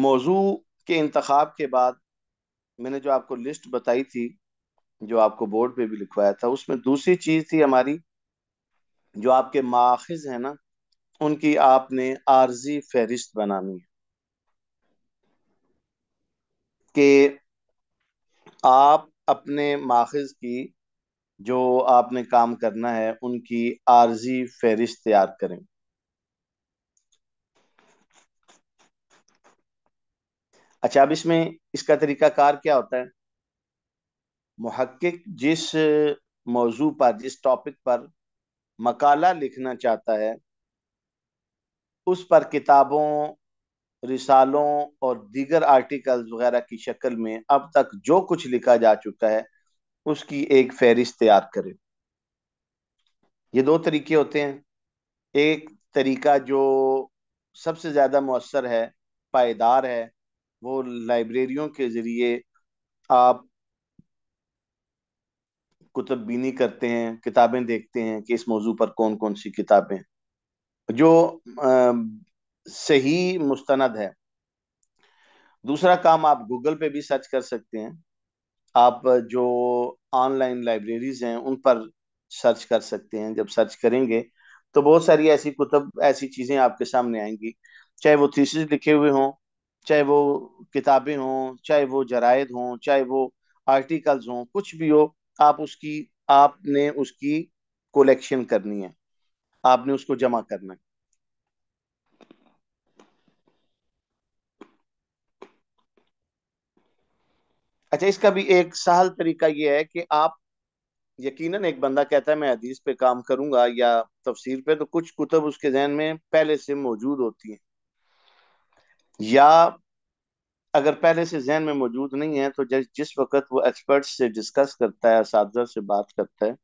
मौजू के इंतखब के बाद मैंने जो आपको लिस्ट बताई थी जो आपको बोर्ड पे भी लिखवाया था उसमें दूसरी चीज़ थी हमारी जो आपके माखज है ना उनकी आपने आर्जी फहरिस्त बनानी है कि आप अपने माखज की जो आपने काम करना है उनकी आर्जी फहरिस्त तैयार करें अच्छा अब इसमें इसका तरीका कार क्या होता है महक्क जिस मौजू पर जिस टॉपिक पर मकाला लिखना चाहता है उस पर किताबों रिसालों और दीगर आर्टिकल्स वगैरह की शक्ल में अब तक जो कुछ लिखा जा चुका है उसकी एक फहरिस्त तैयार करें ये दो तरीके होते हैं एक तरीका जो सबसे ज़्यादा मौसर है पायदार है वो लाइब्रेरियों के ज़रिए आप कुतुबीनी बीनी करते हैं किताबें देखते हैं कि इस मौजू पर कौन कौन सी किताबें जो आ, सही मुस्तंद है दूसरा काम आप गूगल पे भी सर्च कर सकते हैं आप जो ऑनलाइन लाइब्रेरीज हैं उन पर सर्च कर सकते हैं जब सर्च करेंगे तो बहुत सारी ऐसी कुतब ऐसी चीज़ें आपके सामने आएंगी चाहे वो थीसिस लिखे हुए हों चाहे वो किताबें हों चाहे वो जरायद हों चाहे वो आर्टिकल्स हों कुछ भी हो आप उसकी आपने उसकी कलेक्शन करनी है आपने उसको जमा करना है अच्छा इसका भी एक सहल तरीका ये है कि आप यकीनन एक बंदा कहता है मैं हदीस पे काम करूंगा या तफसीर पे तो कुछ कुतब उसके जहन में पहले से मौजूद होती हैं या अगर पहले से जहन में मौजूद नहीं है तो जज जिस वक्त वो एक्सपर्ट से डिस्कस करता है इसatza से बात करता है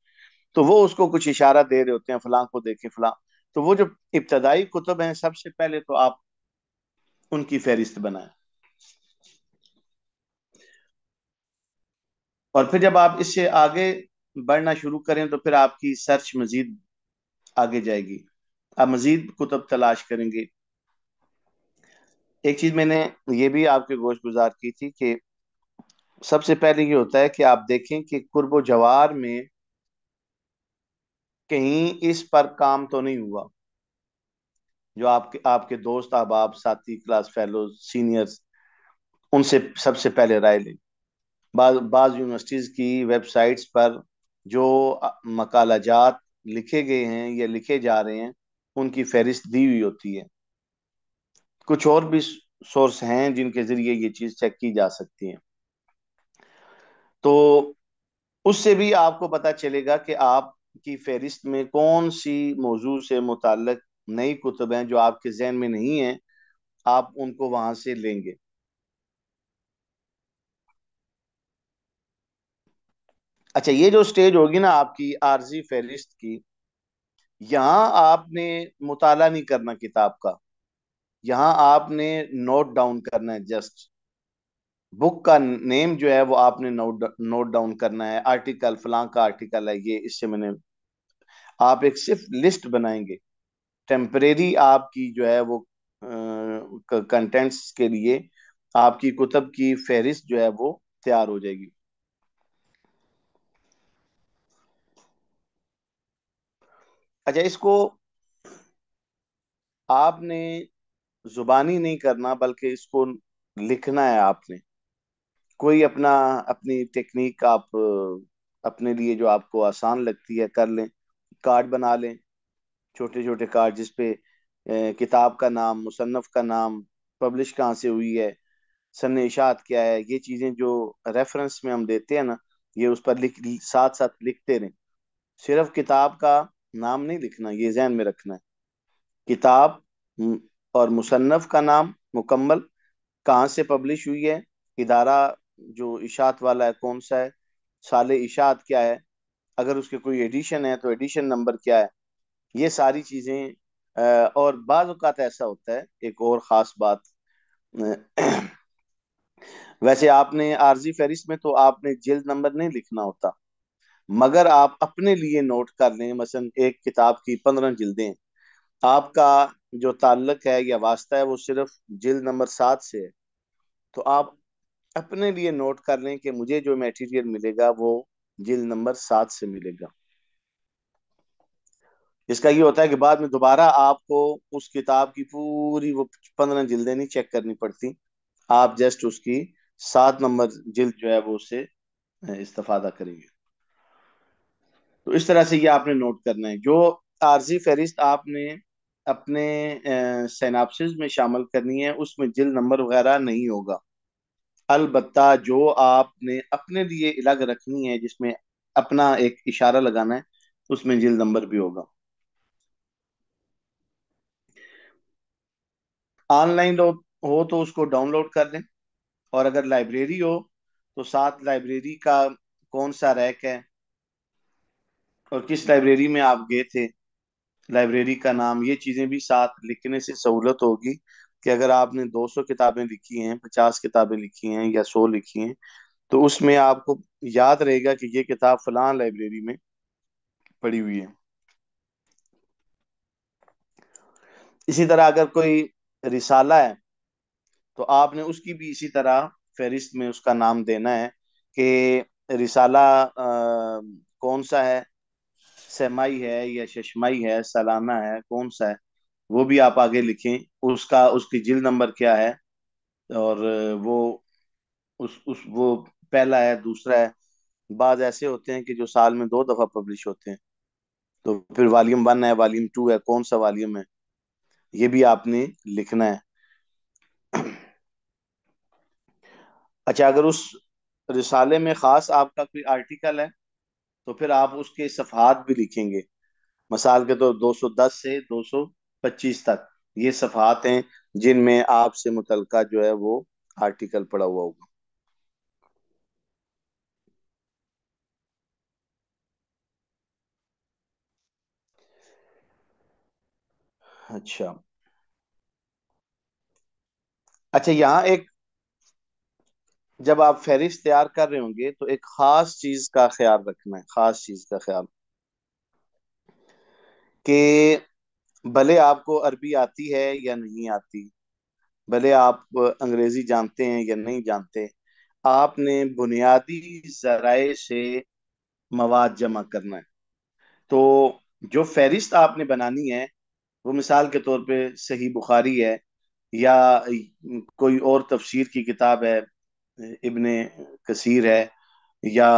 तो वो उसको कुछ इशारा दे रहे होते हैं फलां को देखे फलां तो वो जो इब्तदाई कुतुब हैं सबसे पहले तो आप उनकी फहरिस्त बनाए और फिर जब आप इससे आगे बढ़ना शुरू करें तो फिर आपकी सर्च मजीद आगे जाएगी आप मजीद कुतुब तलाश करेंगे एक चीज मैंने ये भी आपके गोश गुजार की थी कि सबसे पहले ये होता है कि आप देखें कि कुर्ब जवार में कहीं इस पर काम तो नहीं हुआ जो आपके आपके दोस्त अहबाब साथी क्लास फेलोज सीनियर्स उनसे सबसे पहले राय लें बाज़ यूनिवर्सिटीज़ की वेबसाइट्स पर जो मकालाजात लिखे गए हैं या लिखे जा रहे हैं उनकी फहरिस्त दी हुई होती है कुछ और भी सोर्स हैं जिनके जरिए ये चीज चेक की जा सकती है तो उससे भी आपको पता चलेगा कि आपकी फहरिस्त में कौन सी मौजू से मुतल नई कुतुब हैं जो आपके जहन में नहीं है आप उनको वहां से लेंगे अच्छा ये जो स्टेज होगी ना आपकी आर्जी फहरिस्त की यहां आपने मुताला नहीं करना किताब का यहां आपने नोट डाउन करना है जस्ट बुक का नेम जो है वो आपने नोट नोट डाउन करना है आर्टिकल फलां का आर्टिकल है ये इससे मैंने आप एक सिर्फ लिस्ट बनाएंगे टेम्परेरी आपकी जो है वो कंटेंट्स के लिए आपकी कुतब की फहरिस्त जो है वो तैयार हो जाएगी अच्छा इसको आपने जुबानी नहीं करना बल्कि इसको लिखना है आपने कोई अपना अपनी टेक्निक आप अपने लिए जो आपको आसान लगती है कर लें कार्ड बना लें छोटे छोटे कार्ड जिसपे किताब का नाम मुसनफ़ का नाम पब्लिश कहाँ से हुई है सन क्या है ये चीज़ें जो रेफरेंस में हम देते हैं ना ये उस पर लिख साथ साथ लिखते रहें सिर्फ किताब का नाम नहीं लिखना ये जहन में रखना है किताब और मुसन्फ़ का नाम मुकम्मल कहाँ से पब्लिश हुई है इदारा जो इशात वाला है कौन सा है साल इशात क्या है अगर उसके कोई एडिशन है तो एडिशन नंबर क्या है ये सारी चीज़ें और बाज़ ऐसा होता है एक और ख़ास बात वैसे आपने आर्जी फहरिस्त में तो आपने जल्द नंबर नहीं लिखना होता मगर आप अपने लिए नोट कर लें मसलन एक किताब की पंद्रह जिल्दें आपका जो ताल्लक है या वास्ता है वो सिर्फ जिल नंबर सात से है तो आप अपने लिए नोट कर लें कि मुझे जो मेटीरियल मिलेगा वो जिल नंबर सात से मिलेगा इसका ये होता है कि बाद में दोबारा आपको उस किताब की पूरी वो पंद्रह जिल्दें नहीं चेक करनी पड़ती आप जस्ट उसकी सात नंबर जिल्द जो है वो उससे इस्तफादा करेंगे तो इस तरह से ये आपने नोट करना है जो आर्जी फहरिस्त आपने अपने सेनापसिस में शामिल करनी है उसमें जिल नंबर वगैरह नहीं होगा अलबत्ता जो आपने अपने लिए अलग रखनी है जिसमें अपना एक इशारा लगाना है उसमें जिल नंबर भी होगा ऑनलाइन हो तो उसको डाउनलोड कर लें और अगर लाइब्रेरी हो तो साथ लाइब्रेरी का कौन सा रैक है और किस लाइब्रेरी में आप गए थे लाइब्रेरी का नाम ये चीजें भी साथ लिखने से सहूलत होगी कि अगर आपने 200 किताबें लिखी हैं 50 किताबें लिखी हैं या 100 लिखी हैं तो उसमें आपको याद रहेगा कि ये किताब फलान लाइब्रेरी में पड़ी हुई है इसी तरह अगर कोई रिसाला है तो आपने उसकी भी इसी तरह फहरिस्त में उसका नाम देना है कि रिसाला आ, कौन सा है सेमाई है या शशमाई है सालाना है कौन सा है वो भी आप आगे लिखें उसका उसकी जिल नंबर क्या है और वो उस उस वो पहला है दूसरा है बाद ऐसे होते हैं कि जो साल में दो दफा पब्लिश होते हैं तो फिर वालीम वन है वॉल्यूम टू है कौन सा वालीम है ये भी आपने लिखना है अच्छा अगर उस रिसाले में खास आपका कोई आर्टिकल है तो फिर आप उसके सफात भी लिखेंगे मिसाल के तौर तो 210 से 225 तक ये सफात हैं जिनमें आपसे मुतल जो है वो आर्टिकल पड़ा हुआ होगा अच्छा अच्छा यहाँ एक जब आप फहरिस्त तैयार कर रहे होंगे तो एक खास चीज का ख्याल रखना है खास चीज का ख्याल कि भले आपको अरबी आती है या नहीं आती भले आप अंग्रेजी जानते हैं या नहीं जानते आपने बुनियादी जराए से मवाद जमा करना है तो जो फहरिस्त आपने बनानी है वो मिसाल के तौर पे सही बुखारी है या कोई और तफसीर की किताब है इबन कसीर है या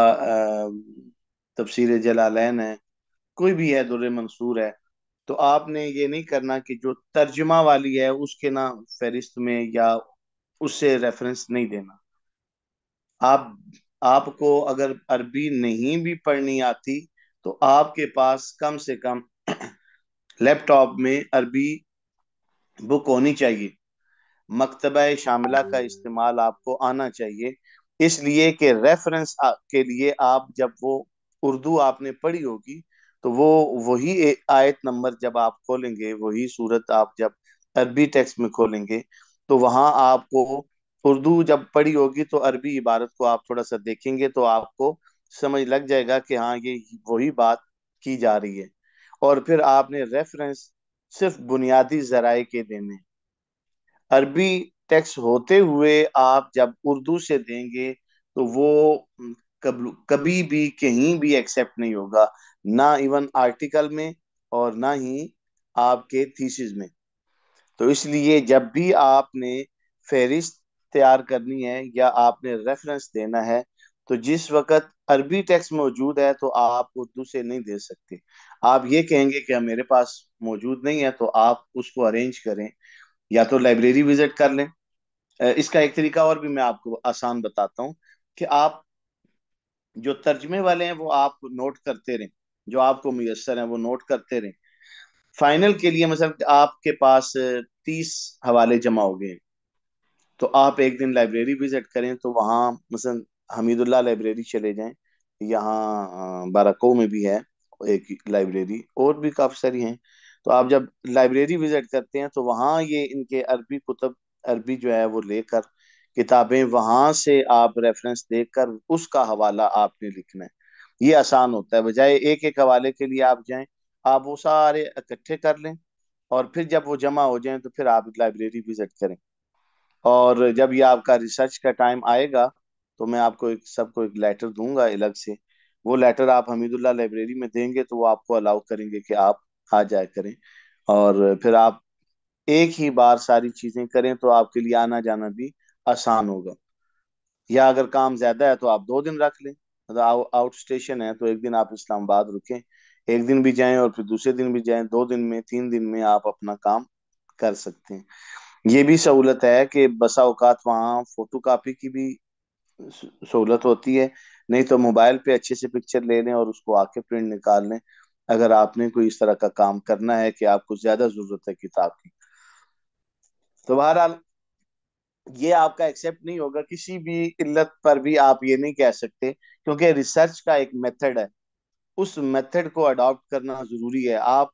तफसर जलालैन है कोई भी है दुर मंसूर है तो आपने ये नहीं करना कि जो तर्जमा वाली है उसके ना फहरिस्त में या उससे रेफरेंस नहीं देना आप आपको अगर अरबी नहीं भी पढ़नी आती तो आपके पास कम से कम लैपटॉप में अरबी बुक होनी चाहिए मकतब शामिला का इस्तेमाल आपको आना चाहिए इसलिए कि रेफरेंस के लिए आप जब वो उर्दू आपने पढ़ी होगी तो वो वही आयत नंबर जब आप खोलेंगे वही सूरत आप जब अरबी टेक्स्ट में खोलेंगे तो वहां आपको उर्दू जब पढ़ी होगी तो अरबी इबारत को आप थोड़ा सा देखेंगे तो आपको समझ लग जाएगा कि हाँ ये वही बात की जा रही है और फिर आपने रेफरेंस सिर्फ बुनियादी जराए के देने अरबी टेक्स्ट होते हुए आप जब उर्दू से देंगे तो वो कभी भी कहीं भी एक्सेप्ट नहीं होगा ना इवन आर्टिकल में और ना ही आपके थीसिस में तो इसलिए जब भी आपने फहरिस्त तैयार करनी है या आपने रेफरेंस देना है तो जिस वक्त अरबी टेक्स्ट मौजूद है तो आप उर्दू से नहीं दे सकते आप ये कहेंगे कि मेरे पास मौजूद नहीं है तो आप उसको अरेंज करें या तो लाइब्रेरी विजिट कर लें इसका एक तरीका और भी मैं आपको आसान बताता हूँ कि आप जो तर्जमे वाले हैं वो आप नोट करते रहें जो आपको मैसर है वो नोट करते रहें फाइनल के लिए मतलब आपके पास तीस हवाले जमा हो गए तो आप एक दिन लाइब्रेरी विजिट करें तो वहाँ मसल हमीदुल्ला लाइब्रेरी चले जाएं यहाँ बाराको में भी है एक लाइब्रेरी और भी काफ़ी सारी हैं तो आप जब लाइब्रेरी विजिट करते हैं तो वहाँ ये इनके अरबी कुतब अरबी जो है वो लेकर किताबें वहाँ से आप रेफरेंस देकर उसका हवाला आपने लिखना है ये आसान होता है बजाय एक एक हवाले के लिए आप जाएं आप वो सारे इकट्ठे कर लें और फिर जब वो जमा हो जाए तो फिर आप लाइब्रेरी विजिट करें और जब ये आपका रिसर्च का टाइम आएगा तो मैं आपको एक सबको एक लेटर दूंगा अलग से वो लेटर आप हमीदुल्ला लाइब्रेरी में देंगे तो वो आपको अलाउ करेंगे कि आप आ जाया करें और फिर आप एक ही बार सारी चीजें करें तो आपके लिए आना जाना भी आसान होगा या अगर काम ज्यादा है तो आप दो दिन रख लें मतलब आउ, आउट स्टेशन है तो एक दिन आप इस्लामाबाद रुकें एक दिन भी जाएं और फिर दूसरे दिन भी जाएं दो दिन में तीन दिन में आप अपना काम कर सकते हैं ये भी सहूलत है कि बसा अवकात वहाँ फोटो कापी की भी सहूलत होती है नहीं तो मोबाइल पे अच्छे से पिक्चर ले लें और उसको आके प्रिंट निकाल लें अगर आपने कोई इस तरह का काम करना है कि आपको ज्यादा जरूरत है किताब की तो बहरहाल ये आपका एक्सेप्ट नहीं होगा किसी भी इल्लत पर भी आप ये नहीं कह सकते क्योंकि रिसर्च का एक मेथड है उस मेथड को अडॉप्ट करना जरूरी है आप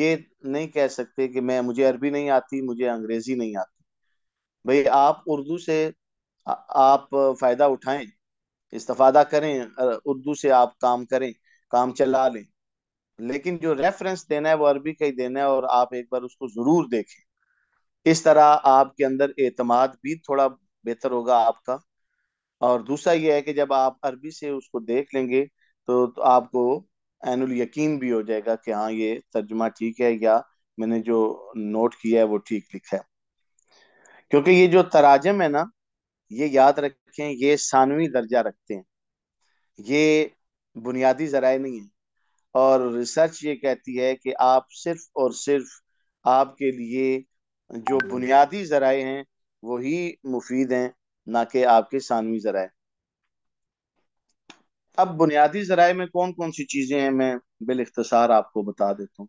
ये नहीं कह सकते कि मैं मुझे अरबी नहीं आती मुझे अंग्रेजी नहीं आती भाई आप उर्दू से आप फायदा उठाएं इस्तफादा करें उर्दू से आप काम करें काम चला लें लेकिन जो रेफरेंस देना है वो अरबी का ही देना है और आप एक बार उसको जरूर देखें इस तरह आपके अंदर एतमाद भी थोड़ा बेहतर होगा आपका और दूसरा ये है कि जब आप अरबी से उसको देख लेंगे तो, तो आपको एनुल यकीन भी हो जाएगा कि हाँ ये तर्जमा ठीक है या मैंने जो नोट किया है वो ठीक लिखा है क्योंकि ये जो तराजम है ना ये याद रखें ये सानवी दर्जा रखते हैं ये बुनियादी जराए नहीं है और रिसर्च ये कहती है कि आप सिर्फ और सिर्फ आपके लिए जो बुनियादी जराए हैं वही मुफीद हैं ना कि आपके सानवी जराए अब बुनियादी जराए में कौन कौन सी चीजें हैं मैं बिल इख्तसार आपको बता देता हूँ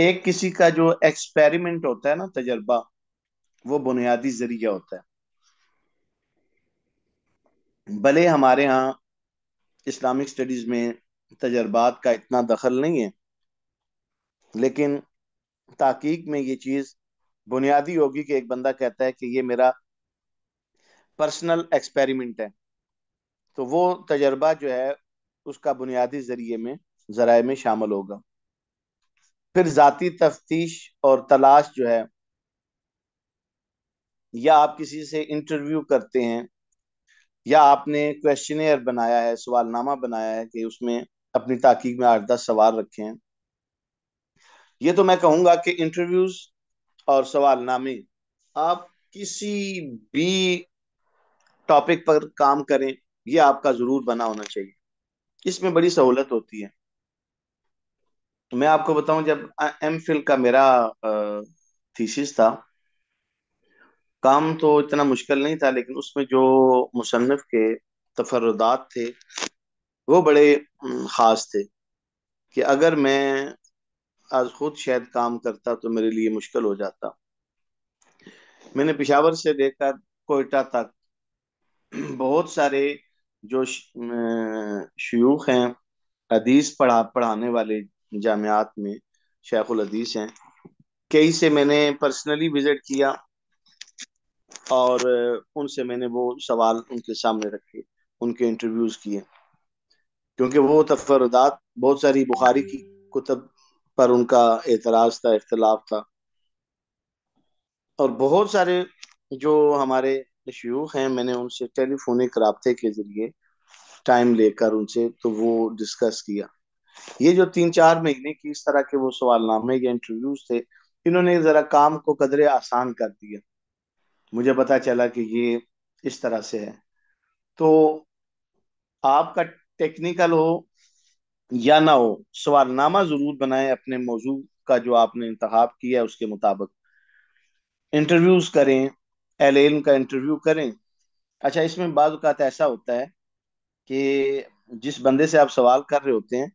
एक किसी का जो एक्सपेरिमेंट होता है ना तजर्बा वो बुनियादी जरिया होता है भले हमारे यहाँ इस्लामिक स्टडीज में तजर्बात का इतना दखल नहीं है लेकिन तहकीक में ये चीज़ बुनियादी होगी कि एक बंदा कहता है कि ये मेरा पर्सनल एक्सपेरिमेंट है तो वो तजर्बा जो है उसका बुनियादी जरिए में जराये में शामिल होगा फिर ज़ाती तफ्तीश और तलाश जो है या आप किसी से इंटरव्यू करते हैं या आपने क्वेश्चनर बनाया है सवालनामा बनाया है कि उसमें अपनी ताकीक में आठ दस सवाल रखे हैं ये तो मैं कहूंगा कि इंटरव्यूज और सवाल नामे आप किसी भी टॉपिक पर काम करें ये आपका जरूर बना होना चाहिए इसमें बड़ी सहूलत होती है तो मैं आपको बताऊं जब एम फिल का मेरा थीसिस था काम तो इतना मुश्किल नहीं था लेकिन उसमें जो मुसनफ के तफरदात थे वो बड़े हम्म, ख़ास थे कि अगर मैं आज खुद शायद काम करता तो मेरे लिए मुश्किल हो जाता मैंने पिशावर से लेकर कोयटा तक बहुत सारे जो शयूख अं, हैं अदीस पढ़ा पढ़ाने वाले जामियात में शेखुल अदीस हैं कई से मैंने पर्सनली विज़िट किया और उनसे मैंने वो सवाल उनके सामने रखे उनके इंटरव्यूज़ किए क्योंकि वो तफरदात बहुत सारी बुखारी की कुतब पर उनका एतराज था इख्तलाफ था और बहुत सारे जो हमारे शयूख हैं मैंने उनसे टेलीफोनिक रबते के ज़रिए टाइम लेकर उनसे तो वो डिस्कस किया ये जो तीन चार महीने की इस तरह के वो सवालनामे या इंटरव्यूज थे इन्होंने ज़रा काम को कदरे आसान कर दिया मुझे पता चला कि ये इस तरह से है तो आपका टेक्निकल हो या ना हो सवालनामा जरूर बनाए अपने मौजू का जो आपने इंतब किया है उसके मुताबिक इंटरव्यूज करें एल एल का इंटरव्यू करें अच्छा इसमें बाद तो ऐसा होता है कि जिस बंदे से आप सवाल कर रहे होते हैं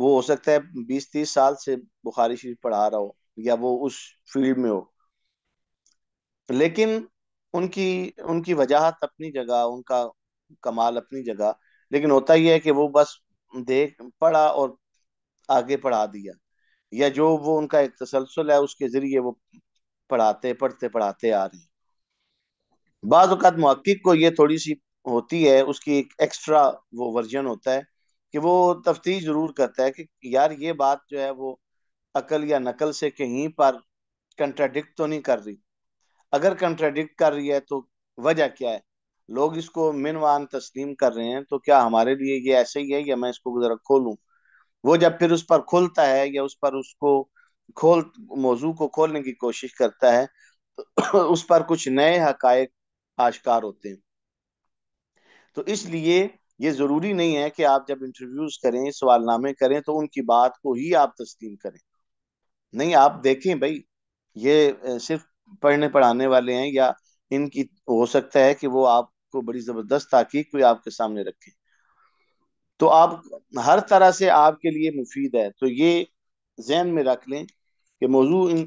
वो हो सकता है बीस तीस साल से बुखारी शरीफ पढ़ा रहा हो या वो उस फील्ड में हो लेकिन उनकी उनकी वजाहत अपनी जगह उनका कमाल अपनी जगह लेकिन होता ही है कि वो बस देख पढ़ा और आगे पढ़ा दिया या जो वो उनका एक तसलसल है उसके जरिए वो पढ़ाते पढ़ते पढ़ाते आ रहे हैं बाज़ महक्क को ये थोड़ी सी होती है उसकी एक एक्स्ट्रा वो वर्जन होता है कि वो तफ्तीश ज़रूर करता है कि यार ये बात जो है वो अकल या नकल से कहीं पर कंट्राडिक्ट तो नहीं कर रही अगर कंट्राडिक्ट कर रही है तो वजह क्या है लोग इसको मिनवान तस्लीम कर रहे हैं तो क्या हमारे लिए ये ऐसे ही है या मैं इसको जरा खोलूं वो जब फिर उस पर खोलता है या उस पर उसको खोल मौजू को खोलने की कोशिश करता है तो उस पर कुछ नए हकायक आश्कार होते हैं तो इसलिए ये ज़रूरी नहीं है कि आप जब इंटरव्यूज करें सवालनामे करें तो उनकी बात को ही आप तस्लीम करें नहीं आप देखें भाई ये सिर्फ पढ़ने पढ़ाने वाले हैं या इनकी हो सकता है कि वो आप आपको बड़ी जबरदस्त ताकीक कोई आपके सामने रखे तो आप हर तरह से आपके लिए मुफीद है तो ये जहन में रख लें कि मौजू इन,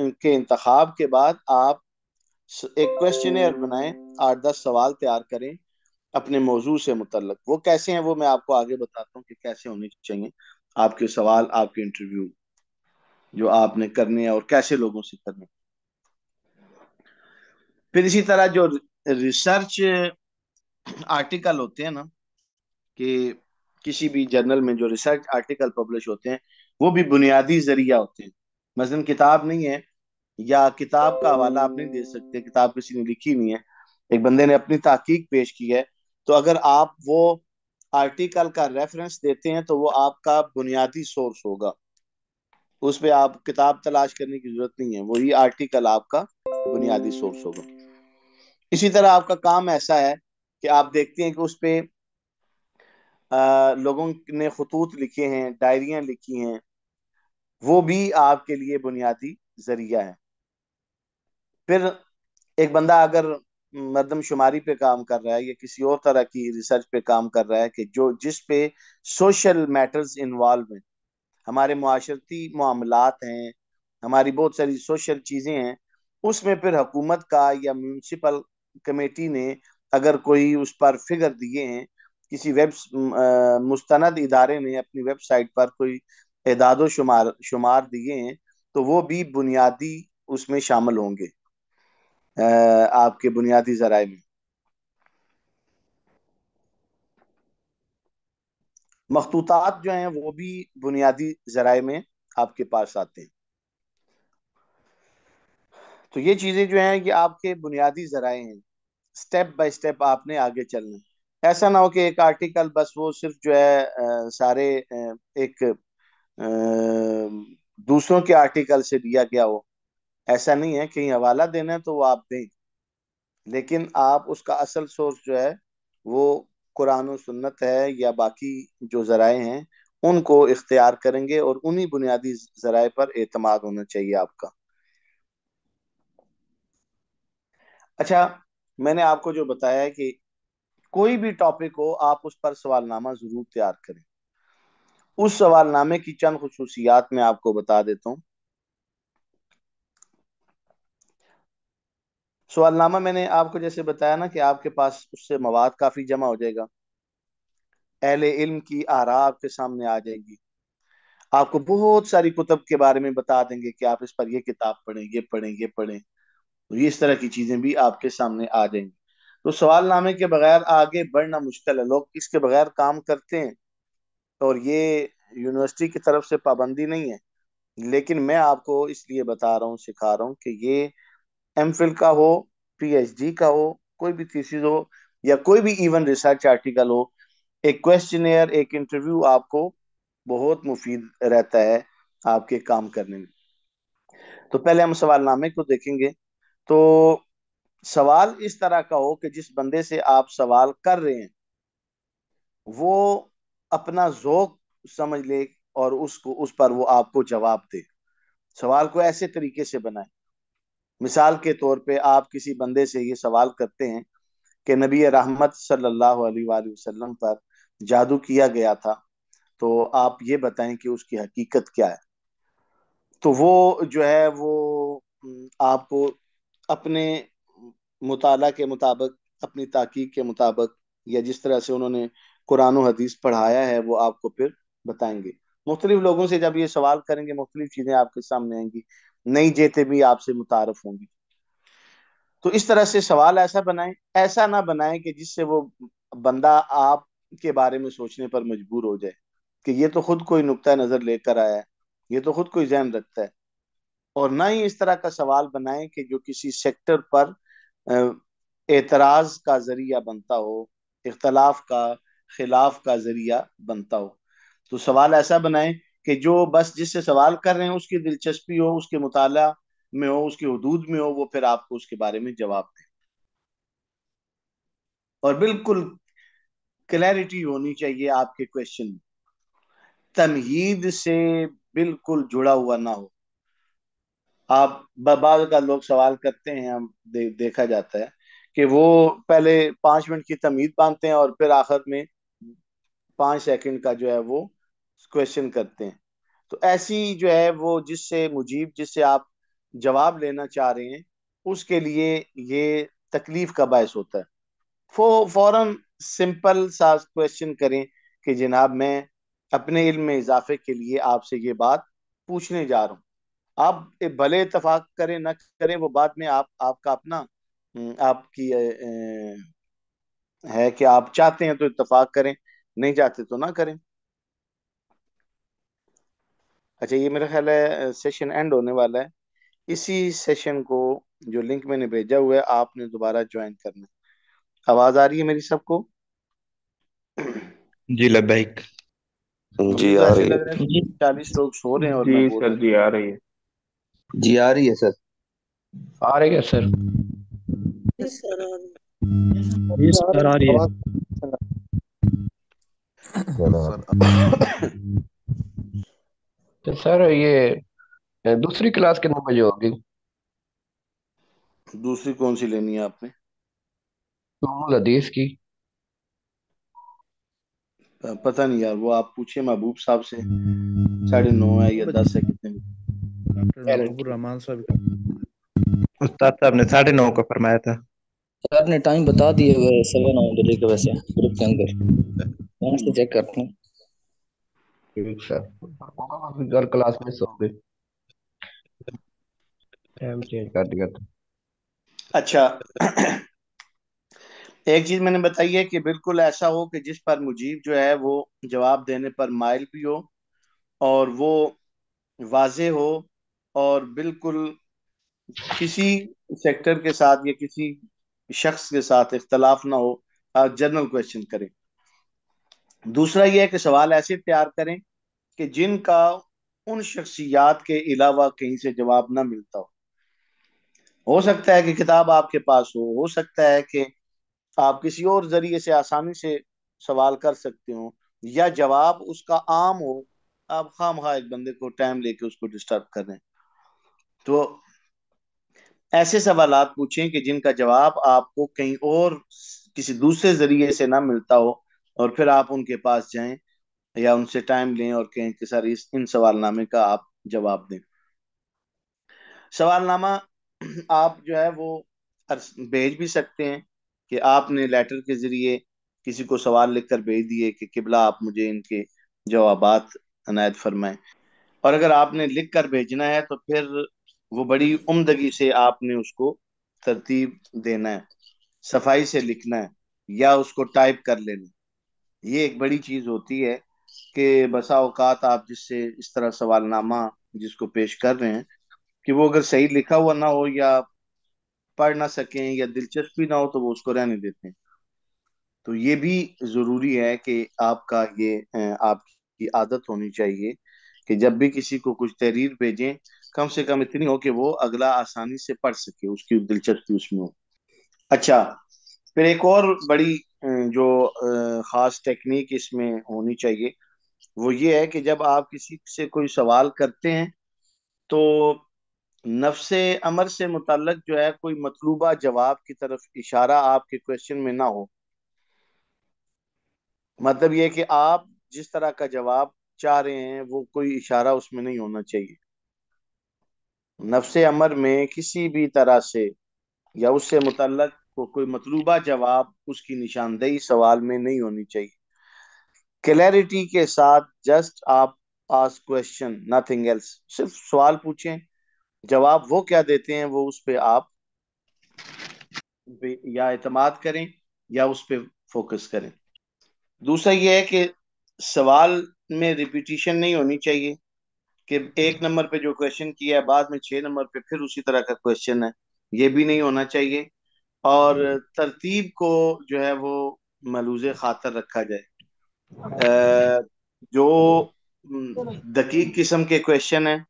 इनके इंतखब के बाद आप एक क्वेश्चन बनाए आठ दस सवाल तैयार करें अपने मौजू से मुतलक वो कैसे हैं वो मैं आपको आगे बताता हूँ कि कैसे होने चाहिए आपके सवाल आपके इंटरव्यू जो आपने करने हैं और कैसे लोगों से करने फिर इसी तरह जो रिसर्च आर्टिकल होते हैं ना कि किसी भी जर्नल में जो रिसर्च आर्टिकल पब्लिश होते हैं वो भी बुनियादी जरिया होते हैं मसलन किताब नहीं है या किताब का हवाला आप नहीं दे सकते किताब किसी ने लिखी नहीं है एक बंदे ने अपनी तहकीक पेश की है तो अगर आप वो आर्टिकल का रेफरेंस देते हैं तो वो आपका बुनियादी सोर्स होगा उस पर आप किताब तलाश करने की जरूरत नहीं है वही आर्टिकल आपका बुनियादी सोर्स होगा इसी तरह आपका काम ऐसा है कि आप देखते हैं कि उस पर लोगों ने खतूत लिखे हैं डायरियां लिखी हैं वो भी आपके लिए बुनियादी जरिया है फिर एक बंदा अगर शुमारी पे काम कर रहा है या किसी और तरह की रिसर्च पे काम कर रहा है कि जो जिस पे सोशल मैटर्स इन्वॉल्व हैं हमारे माशरती मामलात हैं हमारी बहुत सारी सोशल चीज़ें हैं उसमें फिर हुकूमत का या म्यूनसिपल कमेटी ने अगर कोई उस पर फिगर दिए हैं किसी वेब मुस्तनद इदारे ने अपनी वेबसाइट पर कोई एदाद शुमार शुमार दिए हैं तो वो भी बुनियादी उसमें शामिल होंगे आपके बुनियादी जराए में मखतूतात जो हैं वो भी बुनियादी जराए में आपके पास आते हैं तो ये चीज़ें जो हैं कि आपके बुनियादी ज़राए हैं स्टेप बाय स्टेप आपने आगे चलना ऐसा ना हो कि एक आर्टिकल बस वो सिर्फ जो है आ, सारे एक आ, दूसरों के आर्टिकल से दिया गया हो ऐसा नहीं है कहीं हवाला देना है तो वो आप दें लेकिन आप उसका असल सोर्स जो है वो कुरान और सुन्नत है या बाकी जो ज़राए हैं उनको इख्तियार करेंगे और उन्हीं बुनियादी ज़राए पर एतमाद होना चाहिए आपका अच्छा मैंने आपको जो बताया कि कोई भी टॉपिक हो आप उस पर सवालनामा जरूर तैयार करें उस सवालनामे की चंद खसूसियात मैं आपको बता देता हूं सवालनामा मैंने आपको जैसे बताया ना कि आपके पास उससे मवाद काफी जमा हो जाएगा अहले इल्म की आरा आपके सामने आ जाएगी आपको बहुत सारी कुतब के बारे में बता देंगे कि आप इस पर ये किताब पढ़ें ये पढ़ें ये पढ़ें तो इस तरह की चीजें भी आपके सामने आ जाएंगी तो सवाल नामे के बगैर आगे बढ़ना मुश्किल है लोग इसके बगैर काम करते हैं और ये यूनिवर्सिटी की तरफ से पाबंदी नहीं है लेकिन मैं आपको इसलिए बता रहा हूँ सिखा रहा हूँ कि ये एम का हो पी का हो कोई भी थीसिस हो या कोई भी इवन रिसर्च आर्टिकल हो एक क्वेश्चनियर एक इंटरव्यू आपको बहुत मुफीद रहता है आपके काम करने में तो पहले हम सवालनामे को देखेंगे तो सवाल इस तरह का हो कि जिस बंदे से आप सवाल कर रहे हैं वो अपना जोक समझ ले और उसको उस पर वो आपको जवाब दे सवाल को ऐसे तरीके से बनाए मिसाल के तौर पे आप किसी बंदे से ये सवाल करते हैं कि नबी रहमत सल्लल्लाहु अलैहि वसल्लम पर जादू किया गया था तो आप ये बताएं कि उसकी हकीकत क्या है तो वो जो है वो आपको अपने मुताला के मुताबिक अपनी ताकीक के मुताबिक या जिस तरह से उन्होंने कुरान हदीस पढ़ाया है वो आपको फिर बताएंगे मुख्तलिफ लोगों से जब ये सवाल करेंगे मुख्तलिफ चीज़ें आपके सामने आएंगी नई जेतें भी आपसे मुतारफ होंगी तो इस तरह से सवाल ऐसा बनाएं ऐसा ना बनाएं कि जिससे वो बंदा आप के बारे में सोचने पर मजबूर हो जाए कि ये तो खुद कोई नुकता नज़र लेकर आया है ये तो खुद कोई जहन रखता है और ना ही इस तरह का सवाल बनाएं कि जो किसी सेक्टर पर एतराज का जरिया बनता हो इख्तलाफ का खिलाफ का जरिया बनता हो तो सवाल ऐसा बनाएं कि जो बस जिससे सवाल कर रहे हैं उसकी दिलचस्पी हो उसके मुताल में हो उसकी हदूद में हो वो फिर आपको उसके बारे में जवाब दें और बिल्कुल क्लैरिटी होनी चाहिए आपके क्वेश्चन में तमहीद से बिल्कुल जुड़ा हुआ ना हो आप बाद का लोग सवाल करते हैं हम दे, देखा जाता है कि वो पहले पांच मिनट की तमीज बांधते हैं और फिर आखिर में पांच सेकंड का जो है वो क्वेश्चन करते हैं तो ऐसी जो है वो जिससे मुजीब जिससे आप जवाब लेना चाह रहे हैं उसके लिए ये तकलीफ का बायस होता है फो फौरन सिंपल सा क्वेश्चन करें कि जनाब मैं अपने इल्म में इजाफे के लिए आपसे ये बात पूछने जा रहा हूँ आप भले इतफाक करें ना करें वो बाद में आप आपका अपना हम्म, आपकी है कि आप चाहते हैं तो इतफाक करें नहीं चाहते तो ना करें अच्छा ये मेरा ख्याल है सेशन एंड होने वाला है इसी सेशन को जो लिंक मैंने भेजा हुआ है आपने दोबारा ज्वाइन करना आवाज आ रही है मेरी सबको जी लबैक जी आ रही है चालीस लोग सो रहे हैं और जी सर जी आ रही है जी आ रही है सर आ रही है सर सर आ रही है तो सर ये दूसरी क्लास के नंबर जो होगी दूसरी कौन सी लेनी है आपने हदीस की पता नहीं यार वो आप पूछिए महबूब साहब से साढ़े नौ है या दस है कितने डॉक्टर महबूब रहमान साहब उस्ताद साहब ने साढ़े नौ का फरमाया था सर ने टाइम बता दिए हुए के वैसे ग्रुप के अंदर से चेक करते हैं ठीक सर क्लास टाइम चेंज कर दिया था अच्छा एक चीज मैंने बताई है कि बिल्कुल ऐसा हो कि जिस पर मुजीब जो है वो जवाब देने पर माइल भी हो और वो वाजे हो और बिल्कुल किसी सेक्टर के साथ या किसी शख्स के साथ इख्तलाफ ना हो जनरल क्वेश्चन करें दूसरा यह है कि सवाल ऐसे तैयार करें कि जिनका उन शख्सियात के अलावा कहीं से जवाब ना मिलता हो हो सकता है कि किताब आपके पास हो हो सकता है कि आप किसी और जरिए से आसानी से सवाल कर सकते हो या जवाब उसका आम हो आप खाम खा एक बंदे को टाइम लेके उसको डिस्टर्ब करें तो ऐसे सवाल पूछें कि जिनका जवाब आपको कहीं और किसी दूसरे जरिए से ना मिलता हो और फिर आप उनके पास जाएं या उनसे टाइम लें और कहें कि सर इस इन सवालनामे का आप जवाब दें सवालनामा आप जो है वो भेज भी सकते हैं कि आपने लेटर के ज़रिए किसी को सवाल लिखकर भेज दिए कि किबला आप मुझे इनके जवाब अनायत फरमाएं और अगर आपने लिख कर भेजना है तो फिर वो बड़ी उमदगी से आपने उसको तरतीब देना है सफाई से लिखना है या उसको टाइप कर लेना ये एक बड़ी चीज़ होती है कि बसा औकात आप जिससे इस तरह सवालनामा जिसको पेश कर रहे हैं कि वो अगर सही लिखा हुआ ना हो या पढ़ ना सकें या दिलचस्पी ना हो तो वो उसको रहने देते हैं तो ये भी ज़रूरी है कि आपका ये आपकी आदत होनी चाहिए कि जब भी किसी को कुछ तहरीर भेजें कम से कम इतनी हो कि वो अगला आसानी से पढ़ सके उसकी दिलचस्पी उसमें हो अच्छा फिर एक और बड़ी जो ख़ास टेक्निक इसमें होनी चाहिए वो ये है कि जब आप किसी से कोई सवाल करते हैं तो नफ्स अमर से मुतलक जो है कोई मतलूबा जवाब की तरफ इशारा आपके क्वेश्चन में ना हो मतलब ये कि आप जिस तरह का जवाब चाह रहे हैं वो कोई इशारा उसमें नहीं होना चाहिए नफ्स अमर में किसी भी तरह से या उससे मुतल को कोई मतलूबा जवाब उसकी निशानदेही सवाल में नहीं होनी चाहिए क्लैरिटी के साथ जस्ट आप आस क्वेश्चन नथिंग एल्स सिर्फ सवाल पूछें जवाब वो क्या देते हैं वो उस पर आप या अतमाद करें या उस पर फोकस करें दूसरा ये है कि सवाल में रिपीटिशन नहीं होनी चाहिए कि एक नंबर पे जो क्वेश्चन किया है बाद में छह नंबर पे फिर उसी तरह का क्वेश्चन है ये भी नहीं होना चाहिए और हम्म। तरतीब को जो है वो मलूज खातर रखा जाए जो हम्म, दकीक किस्म के क्वेश्चन है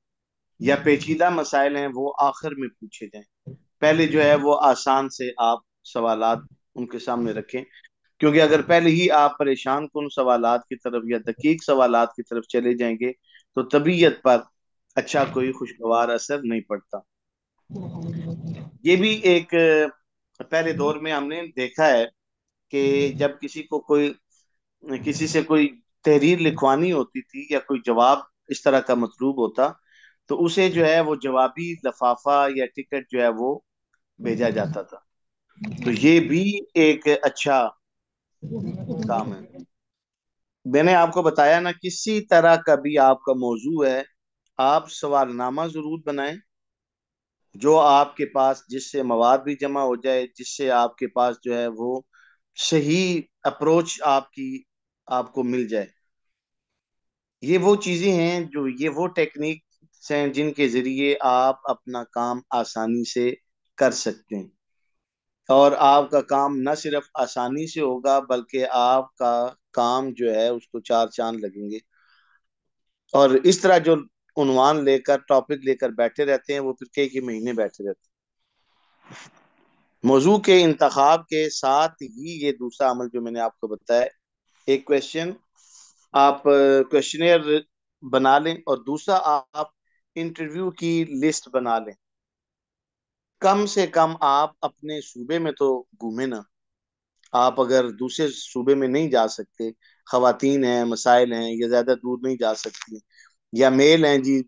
या पेचीदा मसाइल हैं वो आखिर में पूछे जाए पहले जो है वो आसान से आप सवाल उनके सामने रखें क्योंकि अगर पहले ही आप परेशान कन सवाल की तरफ या दकीक सवाल की तरफ चले जाएंगे तो तबीयत पर अच्छा कोई खुशगवार असर नहीं पड़ता ये भी एक पहले दौर में हमने देखा है कि जब किसी को कोई किसी से कोई तहरीर लिखवानी होती थी या कोई जवाब इस तरह का मतलूब होता तो उसे जो है वो जवाबी लफाफा या टिकट जो है वो भेजा जाता था तो ये भी एक अच्छा काम है मैंने आपको बताया ना किसी तरह का भी आपका मौजू है आप सवालनामा जरूर बनाएं जो आपके पास जिससे मवाद भी जमा हो जाए जिससे आपके पास जो है वो सही अप्रोच आपकी आपको मिल जाए ये वो चीज़ें हैं जो ये वो टेक्निक्स हैं जिनके ज़रिए आप अपना काम आसानी से कर सकते हैं और आपका काम न सिर्फ आसानी से होगा बल्कि आपका काम जो है उसको चार चांद लगेंगे और इस तरह जो उनवान लेकर टॉपिक लेकर बैठे रहते हैं वो फिर कई कई महीने बैठे रहते हैं मौजू के इंतखब के साथ ही ये दूसरा अमल जो मैंने आपको बताया एक क्वेश्चन आप क्वेश्चनर बना लें और दूसरा आप इंटरव्यू की लिस्ट बना लें कम से कम आप अपने सूबे में तो घूमे ना आप अगर दूसरे सूबे में नहीं जा सकते खातन हैं मसाइल हैं या ज़्यादा दूर नहीं जा सकती या मेल हैं जी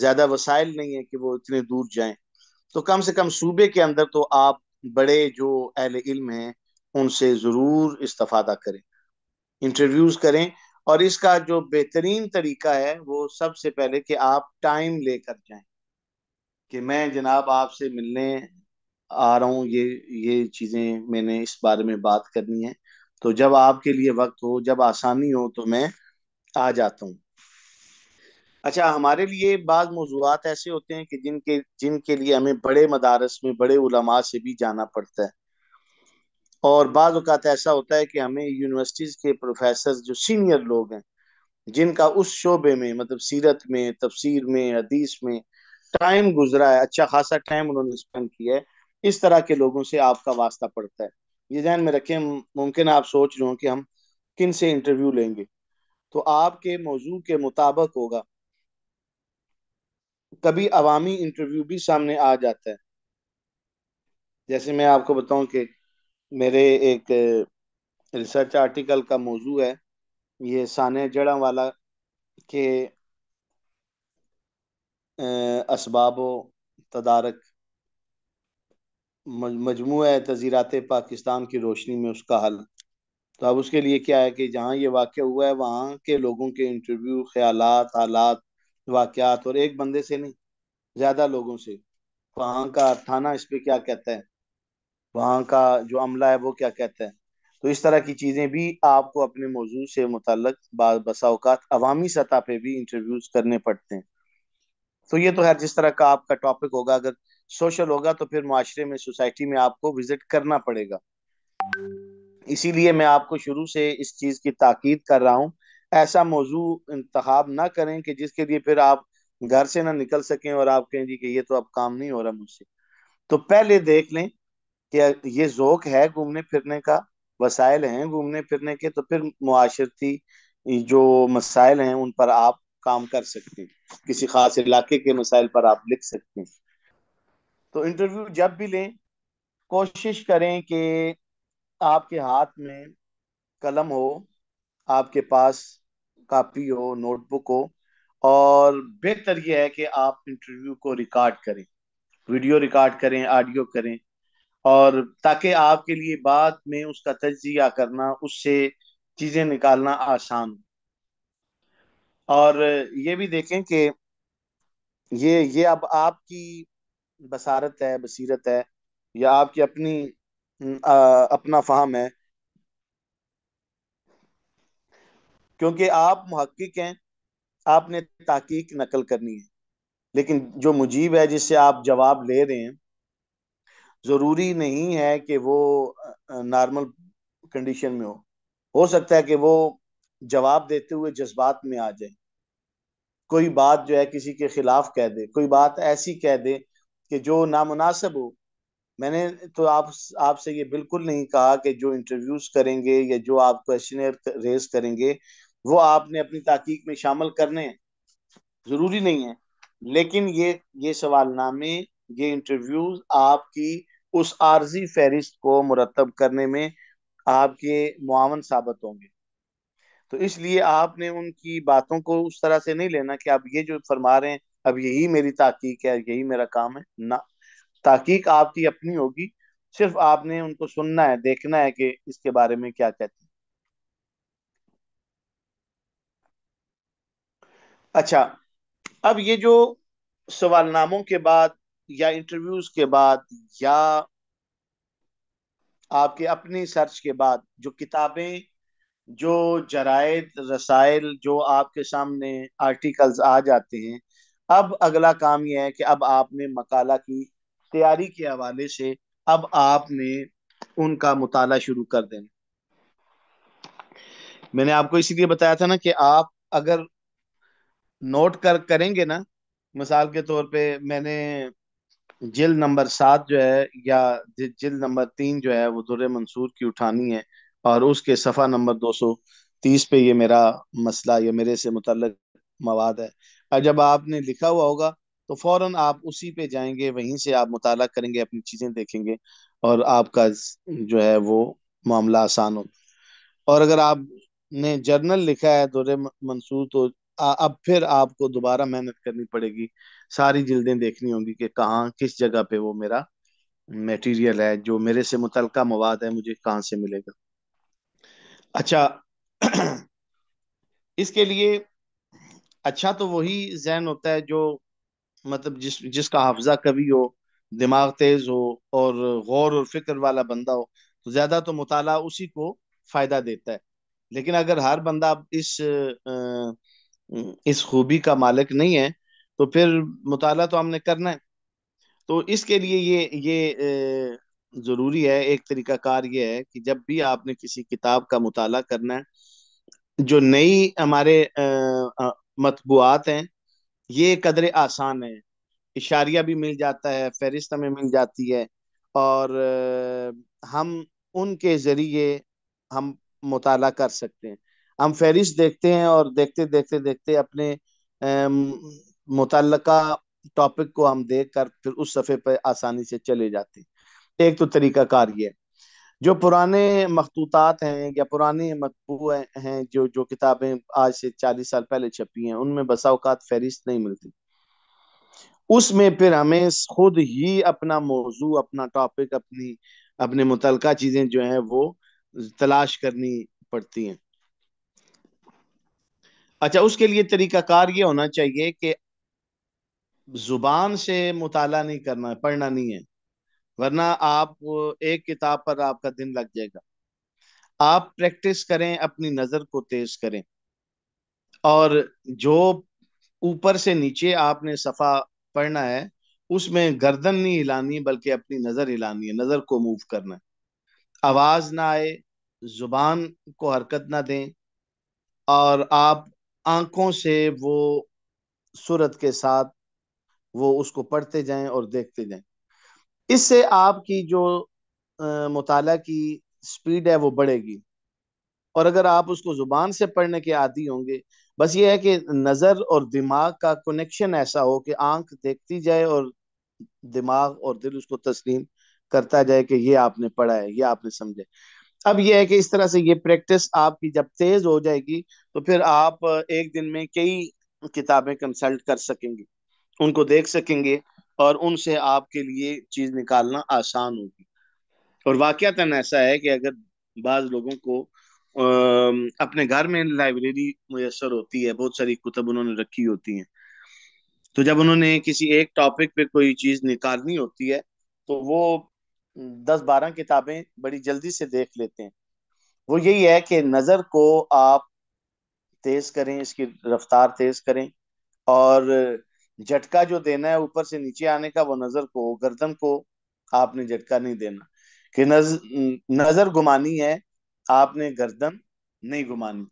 ज़्यादा वसाइल नहीं है कि वो इतने दूर जाएं तो कम से कम सूबे के अंदर तो आप बड़े जो अहल इल्म हैं उनसे ज़रूर इस्तफ़ादा करें इंटरव्यूज़ करें और इसका जो बेहतरीन तरीका है वो सबसे पहले कि आप टाइम लेकर जाएं कि मैं जनाब आपसे मिलने आ रहा हूँ ये ये चीज़ें मैंने इस बारे में बात करनी है तो जब आपके लिए वक्त हो जब आसानी हो तो मैं आ जाता हूँ अच्छा हमारे लिए बाज़ मौजूद ऐसे होते हैं कि जिनके जिनके लिए हमें बड़े मदारस में बड़े उलमा से भी जाना पड़ता है और बाद अवत ऐसा होता है कि हमें यूनिवर्सिटीज़ के प्रोफेसर जो सीनियर लोग हैं जिनका उस शोबे में मतलब सीरत में तफसीर में हदीस में टाइम गुजरा है अच्छा खासा टाइम उन्होंने स्पेंड किया है इस तरह के लोगों से आपका वास्ता पड़ता है ये जहन में रखें मुमकिन आप सोच रहे हो कि हम किन से इंटरव्यू लेंगे तो आपके मौजू के मुताबिक होगा कभी अवामी इंटरव्यू भी सामने आ जाता है जैसे मैं आपको बताऊं कि मेरे एक रिसर्च आर्टिकल का मौजू है ये सान जड़ा वाला के इसबाब तदारक मजमू तजीरात पाकिस्तान की रोशनी में उसका हल तो अब उसके लिए क्या है कि जहाँ ये वाक़ हुआ है वहाँ के लोगों के इंटरव्यू ख्याल हालात वाक़ात और एक बंदे से नहीं ज़्यादा लोगों से वहाँ का थाना इस पर क्या कहता है वहाँ का जो अमला है वो क्या कहता है तो इस तरह की चीज़ें भी आपको अपने मौजू से मुतल बसाओकात अवामी सतह पर भी इंटरव्यूज़ करने पड़ते हैं तो ये तो है जिस तरह का आपका टॉपिक होगा अगर सोशल होगा तो फिर माशरे में सोसाइटी में आपको विजिट करना पड़ेगा इसीलिए मैं आपको शुरू से इस चीज की ताकीद कर रहा हूँ ऐसा मौजू इंतखब ना करें कि जिसके लिए फिर आप घर से ना निकल सकें और आप कहें जी कि ये तो अब काम नहीं हो रहा मुझसे तो पहले देख लें कि ये जोक है घूमने फिरने का वसाइल हैं घूमने फिरने के तो फिर मुआशरती जो मसाइल हैं उन पर आप काम कर सकते हैं किसी खास इलाके के मसाइल पर आप लिख सकते हैं तो इंटरव्यू जब भी लें कोशिश करें कि आपके हाथ में कलम हो आपके पास कापी हो नोटबुक हो और बेहतर यह है कि आप इंटरव्यू को रिकॉर्ड करें वीडियो रिकॉर्ड करें ऑडियो करें और ताकि आपके लिए बाद में उसका तजिया करना उससे चीज़ें निकालना आसान हो और ये भी देखें कि ये ये अब आपकी बसारत है बसीरत है या आपकी अपनी आ, अपना फाहम है क्योंकि आप महक्क हैं आपने तहकीक नकल करनी है लेकिन जो मुजीब है जिससे आप जवाब ले रहे हैं ज़रूरी नहीं है कि वो नॉर्मल कंडीशन में हो हो सकता है कि वो जवाब देते हुए जज्बात में आ जाए कोई बात जो है किसी के खिलाफ कह दे कोई बात ऐसी कह दे कि जो नामनासिब हो मैंने तो आप आपसे ये बिल्कुल नहीं कहा कि जो इंटरव्यूज करेंगे या जो आप क्वेश्चन रेज करेंगे वो आपने अपनी तहकीक में शामिल करने हैं जरूरी नहीं है लेकिन ये ये सवालनामे ये इंटरव्यूज आपकी उस आर्जी फहरिस्त को मुरतब करने में आपके मुआवन साबित होंगे तो इसलिए आपने उनकी बातों को उस तरह से नहीं लेना कि आप ये जो फरमा रहे हैं अब यही मेरी ताकीक है यही मेरा काम है ना ताकीक आपकी अपनी होगी सिर्फ आपने उनको सुनना है देखना है कि इसके बारे में क्या कहते हैं अच्छा अब ये जो सवालनामों के बाद या इंटरव्यूज के बाद या आपके अपनी सर्च के बाद जो किताबें जो जरायद रसायल जो आपके सामने आर्टिकल्स आ जाते हैं अब अगला काम यह है कि अब आपने मकाला की तैयारी के हवाले से अब आपने उनका मुताला शुरू कर देना मैंने आपको इसीलिए बताया था ना कि आप अगर नोट कर करेंगे ना मिसाल के तौर पे मैंने जिल नंबर सात जो है या जिल नंबर तीन जो है वो दुर मंसूर की उठानी है और उसके सफ़ा नंबर 230 पे ये मेरा मसला ये मेरे से मुतल मवाद है और जब आपने लिखा हुआ होगा तो फ़ौर आप उसी पे जाएंगे वहीं से आप मुताल करेंगे अपनी चीज़ें देखेंगे और आपका जो है वो मामला आसान हो और अगर आपने जर्नल लिखा है दौरे मंसूर तो अब फिर आपको दोबारा मेहनत करनी पड़ेगी सारी जल्दें देखनी होंगी कि कहाँ किस जगह पे वो मेरा मटेरियल है जो मेरे से मुतल मवाद है मुझे कहाँ से मिलेगा अच्छा इसके लिए अच्छा तो वही जहन होता है जो मतलब जिस जिसका हाफजा कभी हो दिमाग तेज हो और गौर और फिक्र वाला बंदा हो तो ज्यादा तो मुताला उसी को फायदा देता है लेकिन अगर हर बंदा इस इस खूबी का मालिक नहीं है तो फिर मुताला तो हमने करना है तो इसके लिए ये ये ज़रूरी है एक तरीका कार ये है कि जब भी आपने किसी किताब का मुताला करना है जो नई हमारे मतबूआत हैं ये कदर आसान है इशारिया भी मिल जाता है फहरिस्त हमें मिल जाती है और हम उनके ज़रिए हम मुताला कर सकते हैं हम फहरिस्त देखते हैं और देखते देखते देखते अपने मुतल टॉपिक को हम देख कर फिर उस सफ़े पर आसानी से चले जाते हैं एक तो तरीका कार ये जो पुराने मखतूतात हैं या पुराने मकबू हैं जो जो किताबें आज से चालीस साल पहले छपी हैं उनमें बसा फहरिस्त नहीं मिलती उसमें फिर हमें खुद ही अपना मौजू अपना टॉपिक अपनी अपने मुतल चीजें जो हैं वो तलाश करनी पड़ती हैं अच्छा उसके लिए तरीका कार ये होना चाहिए कि जुबान से मुताला नहीं करना पढ़ना नहीं है वरना आप एक किताब पर आपका दिन लग जाएगा आप प्रैक्टिस करें अपनी नजर को तेज करें और जो ऊपर से नीचे आपने सफा पढ़ना है उसमें गर्दन नहीं हिलानी बल्कि अपनी नजर हिलानी है नजर को मूव करना है आवाज ना आए जुबान को हरकत ना दें और आप आंखों से वो सूरत के साथ वो उसको पढ़ते जाएं और देखते जाएं इससे आपकी जो मुताल की स्पीड है वो बढ़ेगी और अगर आप उसको ज़ुबान से पढ़ने के आदि होंगे बस ये है कि नज़र और दिमाग का कनेक्शन ऐसा हो कि आंख देखती जाए और दिमाग और दिल उसको तस्लीम करता जाए कि ये आपने पढ़ा है ये आपने समझे अब ये है कि इस तरह से ये प्रैक्टिस आपकी जब तेज़ हो जाएगी तो फिर आप एक दिन में कई किताबें कंसल्ट कर सकेंगे उनको देख सकेंगे और उनसे आपके लिए चीज निकालना आसान होगी और वाक़ता ऐसा है कि अगर बाज लोगों को अपने घर में लाइब्रेरी मैसर होती है बहुत सारी कुतब उन्होंने रखी होती हैं तो जब उन्होंने किसी एक टॉपिक पे कोई चीज निकालनी होती है तो वो दस बारह किताबें बड़ी जल्दी से देख लेते हैं वो यही है कि नज़र को आप तेज करें इसकी रफ्तार तेज करें और झटका जो देना है ऊपर से नीचे आने का वो नजर को गर्दन को आपने झटका नहीं देना कि नज नजर घुमानी है आपने गर्दन नहीं घुमानी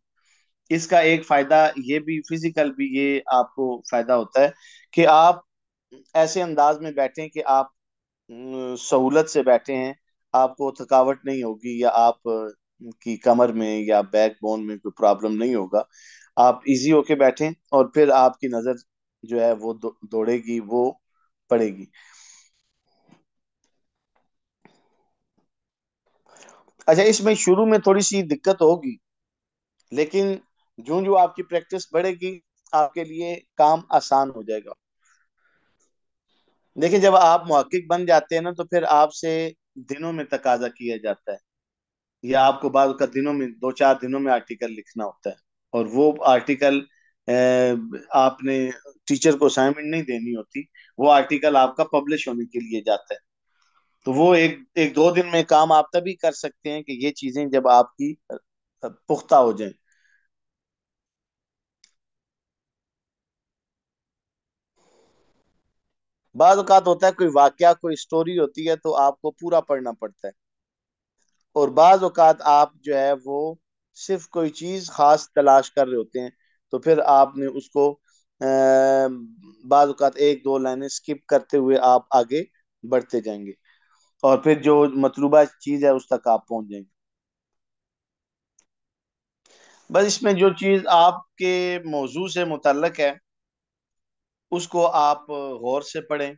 इसका एक फायदा ये भी फिजिकल भी ये आपको फायदा होता है कि आप ऐसे अंदाज में बैठे कि आप सहूलत से बैठे हैं आपको थकावट नहीं होगी या आप की कमर में या बैक बोन में कोई प्रॉब्लम नहीं होगा आप इजी होके बैठे और फिर आपकी नजर जो है वो दो, दौड़ेगी वो पड़ेगी अच्छा इसमें शुरू में थोड़ी सी दिक्कत होगी लेकिन जो जो आपकी प्रैक्टिस बढ़ेगी आपके लिए काम आसान हो जाएगा देखिए जब आप महक्क बन जाते हैं ना तो फिर आपसे दिनों में तकाजा किया जाता है या आपको बाद का दिनों में दो चार दिनों में आर्टिकल लिखना होता है और वो आर्टिकल आपने टीचर को असाइनमेंट नहीं देनी होती वो आर्टिकल आपका पब्लिश होने के लिए जाता है तो वो एक एक दो दिन में काम आप तभी कर सकते हैं कि ये चीजें जब आपकी पुख्ता हो जाए बाद अवत होता है कोई वाक्य कोई स्टोरी होती है तो आपको पूरा पढ़ना पड़ता है और बाद अवत आप जो है वो सिर्फ कोई चीज खास तलाश कर रहे होते हैं तो फिर आपने उसको बाज़ात एक दो लाइनें स्किप करते हुए आप आगे बढ़ते जाएंगे और फिर जो मतलूबा चीज़ है उस तक आप पहुंच जाएंगे बस इसमें जो चीज़ आपके मौजू से मुतलक है उसको आप गौर से पढ़ें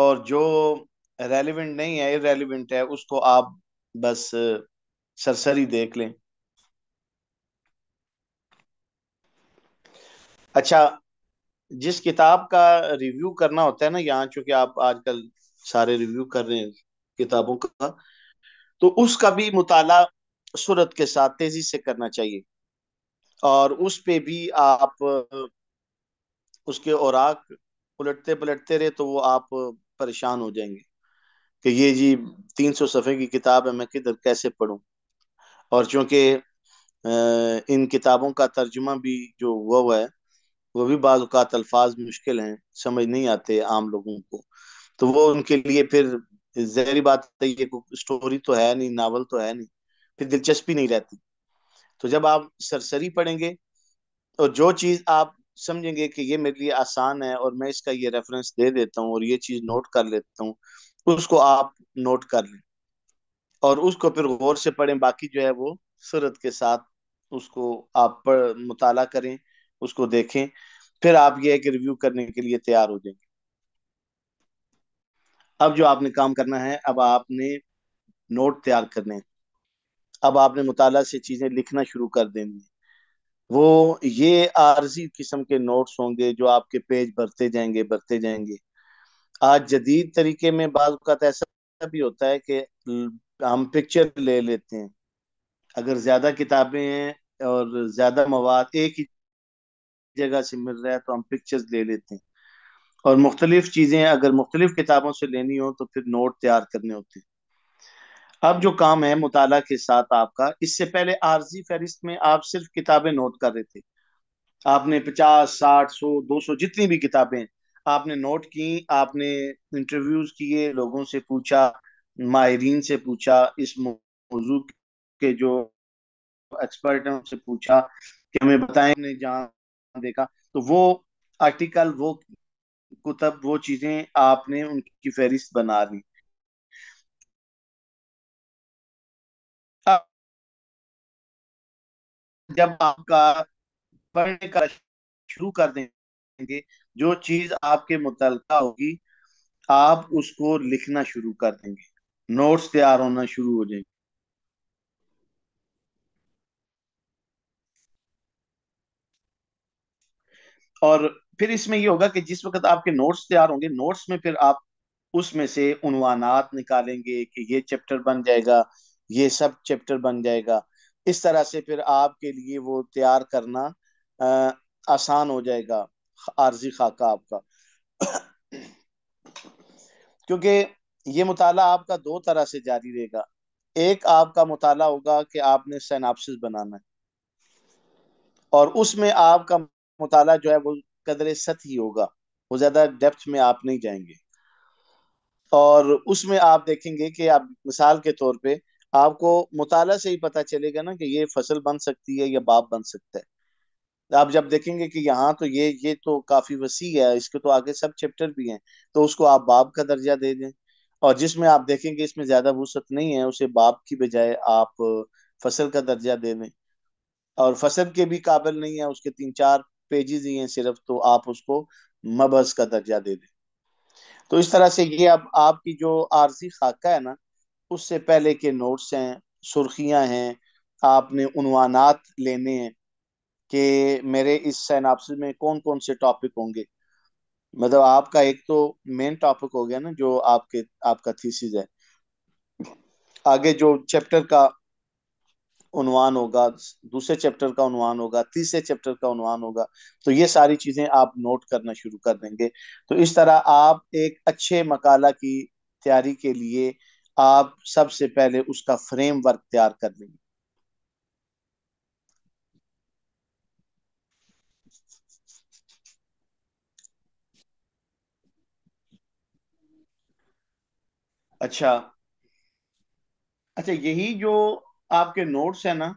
और जो रेलिवेंट नहीं है इरेलीवेंट है उसको आप बस सरसरी देख लें अच्छा जिस किताब का रिव्यू करना होता है ना यहाँ चूंकि आप आजकल सारे रिव्यू कर रहे हैं किताबों का तो उसका भी मुताला सूरत के साथ तेजी से करना चाहिए और उस पे भी आप उसके औराक उलटते पलटते रहे तो वो आप परेशान हो जाएंगे कि ये जी तीन सौ सफ़े की किताब है मैं किधर कैसे पढूं और चूंकि इन किताबों का तर्जुमा भी जो हुआ हुआ है वो भी बाज़ात अल्फाज मुश्किल हैं समझ नहीं आते आम लोगों को तो वो उनके लिए फिर जहरी बात है ये स्टोरी तो है नहीं नावल तो है नहीं फिर दिलचस्पी नहीं रहती तो जब आप सरसरी पढ़ेंगे और जो चीज़ आप समझेंगे कि ये मेरे लिए आसान है और मैं इसका ये रेफरेंस दे देता हूँ और ये चीज़ नोट कर लेता हूँ उसको आप नोट कर लें और उसको फिर गौर से पढ़ें बाकी जो है वो सूरत के साथ उसको आप मुताला करें उसको देखें फिर आप ये एक रिव्यू करने के लिए तैयार हो जाएंगे अब जो आपने काम करना है अब आपने नोट तैयार करने अब आपने मुताला से चीजें लिखना शुरू कर देनी वो ये आर्जी किस्म के नोट्स होंगे जो आपके पेज भरते जाएंगे भरते जाएंगे आज जदीद तरीके में बाद ऐसा भी होता है कि हम पिक्चर ले लेते हैं अगर ज्यादा किताबें हैं और ज्यादा मवाद एक ही जगह से मिल रहा है तो हम पिक्चर्स ले लेते हैं और मुख्तलिफ चीज़ें अगर मुख्तलिफ किताबों से लेनी हो तो फिर नोट तैयार करने होते हैं अब जो काम है मुताला के साथ आपका इससे पहले आर्जी फहरिस्त में आप सिर्फ किताबें नोट कर रहे थे आपने पचास साठ सौ दो सौ जितनी भी किताबें आपने नोट की आपने इंटरव्यूज किए लोगों से पूछा माहरीन से पूछा इस मौजू के जो एक्सपर्ट है उनसे पूछा कि हमें बताए जहाँ देखा तो वो आर्टिकल वो कुतब वो चीजें आपने उनकी फहरिस्त बना ली जब आपका पढ़ने का शुरू कर देंगे जो चीज आपके मुतल होगी आप उसको लिखना शुरू कर देंगे नोट्स तैयार होना शुरू हो जाएंगे और फिर इसमें ये होगा कि जिस वक्त आपके नोट्स तैयार होंगे नोट्स में फिर आप उसमें से उनवानात निकालेंगे कि ये चैप्टर बन जाएगा ये सब चैप्टर बन जाएगा इस तरह से फिर आपके लिए वो तैयार करना आ, आसान हो जाएगा आर्जी खाका आपका क्योंकि ये मुताला आपका दो तरह से जारी रहेगा एक आपका मुताला होगा कि आपने सैनापसिस बनाना है और उसमें आपका मुताला जो है वो कदर ही होगा वो ज़्यादा डेप्थ में आप नहीं जाएंगे और उसमें आप देखेंगे कि आप मिसाल के तौर पे आपको मुताला से ही पता चलेगा ना कि ये फसल बन सकती है या बाप बन सकता है आप जब देखेंगे कि यहाँ तो ये ये तो काफी वसी है इसके तो आगे सब चैप्टर भी हैं तो उसको आप बाप का दर्जा दे दें और जिसमें आप देखेंगे इसमें ज्यादा वसत नहीं है उसे बाप की बजाय आप फसल का दर्जा दे दें और फसल के भी काबिल नहीं है उसके तीन चार पेजेस ही हैं सिर्फ तो आप उसको मबस का दर्जा दे दें तो इस तरह से ये अब आपकी जो आरजी खाका है ना उससे पहले के नोट्स हैं सुर्खियां हैं आपने उनवानात लेने हैं कि मेरे इस सैनापसिस में कौन कौन से टॉपिक होंगे मतलब आपका एक तो मेन टॉपिक हो गया ना जो आपके आपका थीसिस है आगे जो चैप्टर का उन्वान होगा दूसरे चैप्टर का उन्वान होगा तीसरे चैप्टर का उन्वान होगा तो ये सारी चीजें आप नोट करना शुरू कर देंगे तो इस तरह आप एक अच्छे मकाला की तैयारी के लिए आप सबसे पहले उसका फ्रेम वर्क तैयार कर लेंगे अच्छा अच्छा यही जो आपके नोट्स है ना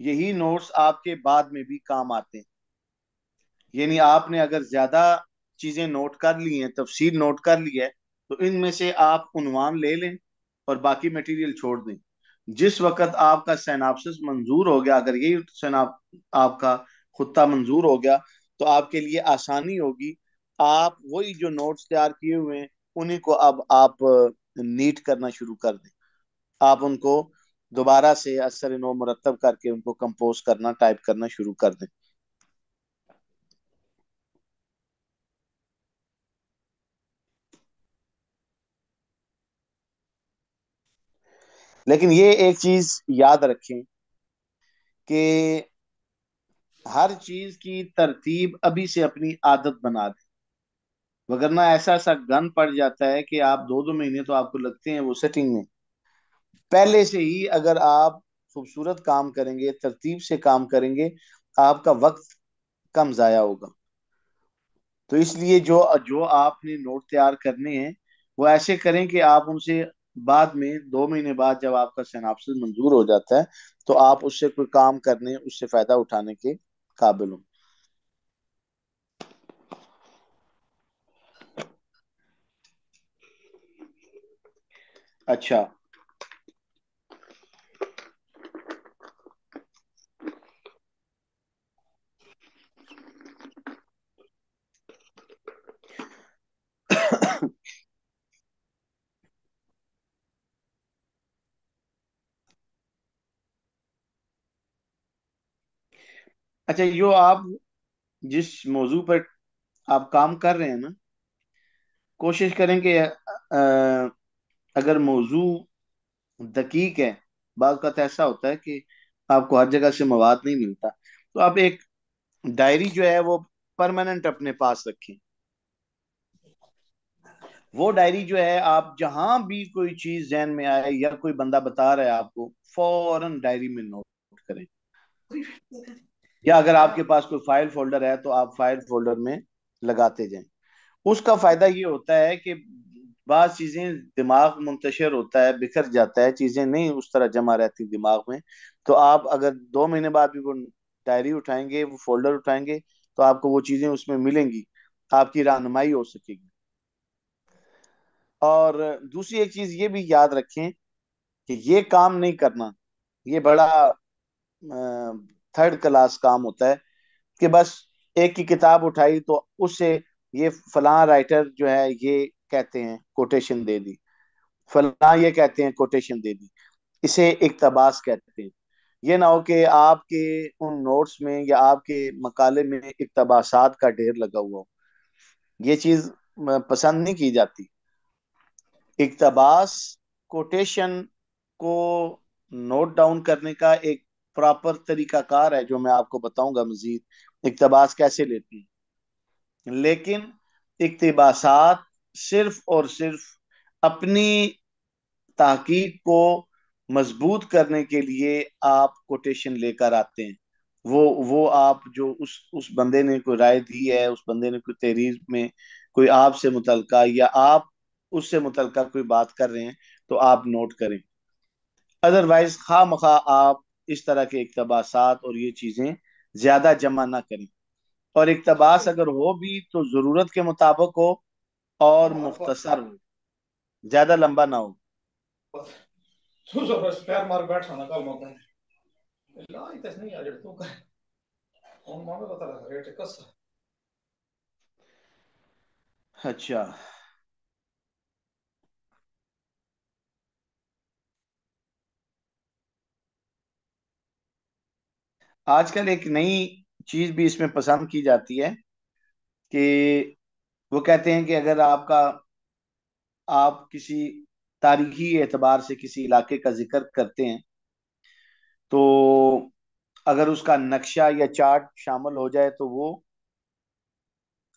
यही नोट्स आपके बाद में भी काम आते हैं यानी आपने अगर ज्यादा चीजें नोट कर ली हैं तफसीर नोट कर ली है तो इनमें से आप उनवान ले लें और बाकी मटेरियल छोड़ दें जिस वक्त आपका सैनापसिस मंजूर हो गया अगर यही सैनाप आपका खुत्ता मंजूर हो गया तो आपके लिए आसानी होगी आप वही जो नोट्स तैयार किए हुए हैं उन्हीं को अब आप नीट करना शुरू कर दें आप उनको दोबारा से असर नो मुरतब करके उनको कंपोज करना टाइप करना शुरू कर दें लेकिन ये एक चीज याद रखें कि हर चीज की तरतीब अभी से अपनी आदत बना दें वगरना ऐसा ऐसा गन पड़ जाता है कि आप दो दो महीने तो आपको लगते हैं वो सेटिंग में पहले से ही अगर आप खूबसूरत काम करेंगे तरतीब से काम करेंगे आपका वक्त कम ज़ाया होगा तो इसलिए जो जो आपने नोट तैयार करने हैं वो ऐसे करें कि आप उनसे बाद में दो महीने बाद जब आपका सेनापसिस मंजूर हो जाता है तो आप उससे कोई काम करने उससे फायदा उठाने के काबिल हों अच्छा अच्छा यो आप जिस मौजू पर आप काम कर रहे हैं ना कोशिश करें कि अगर मौजू दकीक है बात का तो ऐसा होता है कि आपको हर जगह से मवाद नहीं मिलता तो आप एक डायरी जो है वो परमानेंट अपने पास रखें वो डायरी जो है आप जहां भी कोई चीज जहन में आए या कोई बंदा बता रहा है आपको फौरन डायरी में नोट करें या अगर आपके पास कोई फाइल फोल्डर है तो आप फाइल फोल्डर में लगाते जाएं उसका फायदा ये होता है कि बाद चीजें दिमाग मुंतशर होता है बिखर जाता है चीजें नहीं उस तरह जमा रहती दिमाग में तो आप अगर दो महीने बाद भी वो डायरी उठाएंगे वो फोल्डर उठाएंगे तो आपको वो चीजें उसमें मिलेंगी आपकी रहनुमाई हो सकेगी और दूसरी एक चीज ये भी याद रखें कि ये काम नहीं करना ये बड़ा थर्ड क्लास काम होता है कि बस एक ही किताब उठाई तो उससे ये फलां राइटर जो है ये कहते हैं कोटेशन दे दी फलां ये कहते हैं कोटेशन दे दी इसे इकतबास कहते हैं ये ना हो कि आपके उन नोट्स में या आपके मकाले में इकतबासात का ढेर लगा हुआ हो ये चीज पसंद नहीं की जाती इकतबास कोटेशन को नोट डाउन करने का एक प्रॉपर तरीका कार है जो मैं आपको बताऊंगा मजीद इकतबास कैसे लेती है लेकिन इकतबासात सिर्फ और सिर्फ अपनी तहकीक को मजबूत करने के लिए आप कोटेशन लेकर आते हैं वो वो आप जो उस उस बंदे ने कोई राय दी है उस बंदे ने कोई तहरीर में कोई आपसे मुतल या आप उससे मुतल कोई बात कर रहे हैं तो आप नोट करें अदरवाइज खा मखा आप इस तरह के इकतबासात और ये चीज़ें ज़्यादा जमा ना करें और इकतबास अगर हो भी तो ज़रूरत के मुताबिक हो और मुख्तसर हो ज़्यादा लंबा ना हो तो अच्छा आजकल एक नई चीज भी इसमें पसंद की जाती है कि वो कहते हैं कि अगर आपका आप किसी तारीखी एतबार से किसी इलाके का जिक्र करते हैं तो अगर उसका नक्शा या चार्ट शामिल हो जाए तो वो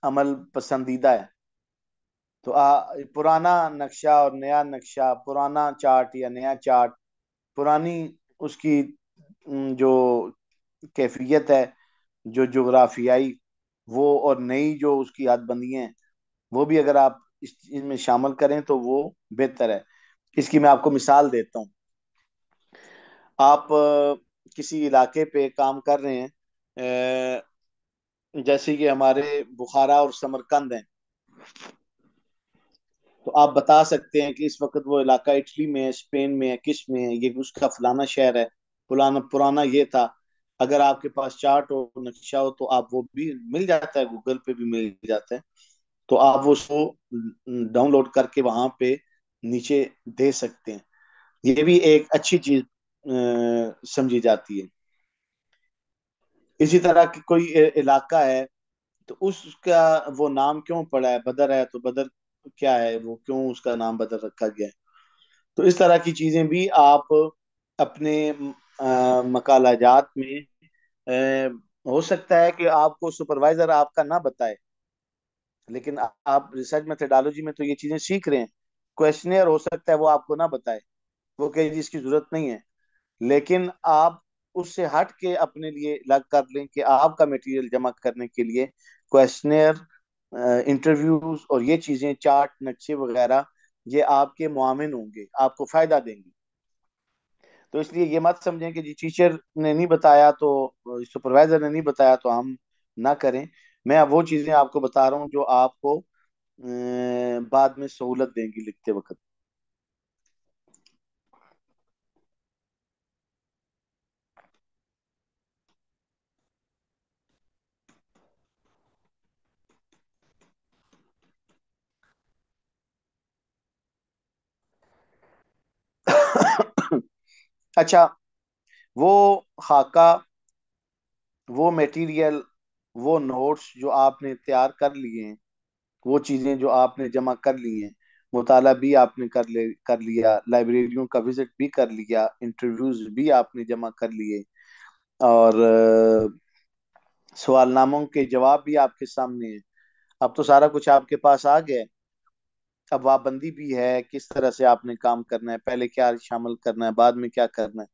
अमल पसंदीदा है तो आ, पुराना नक्शा और नया नक्शा पुराना चार्ट या नया चार्ट पुरानी उसकी जो कैफियत है जो जोग्राफियाई वो और नई जो उसकी बंदियां हैं वो भी अगर आप इसमें शामिल करें तो वो बेहतर है इसकी मैं आपको मिसाल देता हूँ आप किसी इलाके पे काम कर रहे हैं जैसे कि हमारे बुखारा और समरकंद हैं तो आप बता सकते हैं कि इस वक्त वो इलाका इटली में है स्पेन में है किस में है ये उसका फलाना शहर है पुराना पुराना ये था अगर आपके पास चार्ट और नक्शा हो तो आप वो भी मिल जाता है गूगल पे भी मिल जाता है तो आप वो शो डाउनलोड करके वहां पे नीचे दे सकते हैं ये भी एक अच्छी चीज समझी जाती है इसी तरह की कोई इलाका है तो उसका वो नाम क्यों पड़ा है बदर है तो बदर क्या है वो क्यों उसका नाम बदर रखा गया है तो इस तरह की चीजें भी आप अपने मकालाजात में आ, हो सकता है कि आपको सुपरवाइजर आपका ना बताए लेकिन आ, आप रिसर्च मेथडोलॉजी में तो ये चीजें सीख रहे हैं क्वेश्चनियर हो सकता है वो आपको ना बताए वो कहे जी इसकी जरूरत नहीं है लेकिन आप उससे हट के अपने लिए अलग कर लें कि आपका मटेरियल जमा करने के लिए क्वेश्चनियर इंटरव्यूज और ये चीजें चार्ट नक्शे वगैरह ये आपके मामिन होंगे आपको फायदा देंगी तो इसलिए ये मत समझें कि जी टीचर ने नहीं बताया तो सुपरवाइजर ने नहीं बताया तो हम ना करें मैं वो चीजें आपको बता रहा हूँ जो आपको बाद में सहूलत देंगी लिखते वक्त अच्छा वो खाका वो मटेरियल वो नोट्स जो आपने तैयार कर लिए हैं वो चीज़ें जो आपने जमा कर ली हैं मुताला भी आपने कर ले कर लिया लाइब्रेरियों का विजिट भी कर लिया इंटरव्यूज भी आपने जमा कर लिए और सवालनामों के जवाब भी आपके सामने हैं अब तो सारा कुछ आपके पास आ गया है वाबंदी भी है किस तरह से आपने काम करना है पहले क्या शामिल करना है बाद में क्या करना है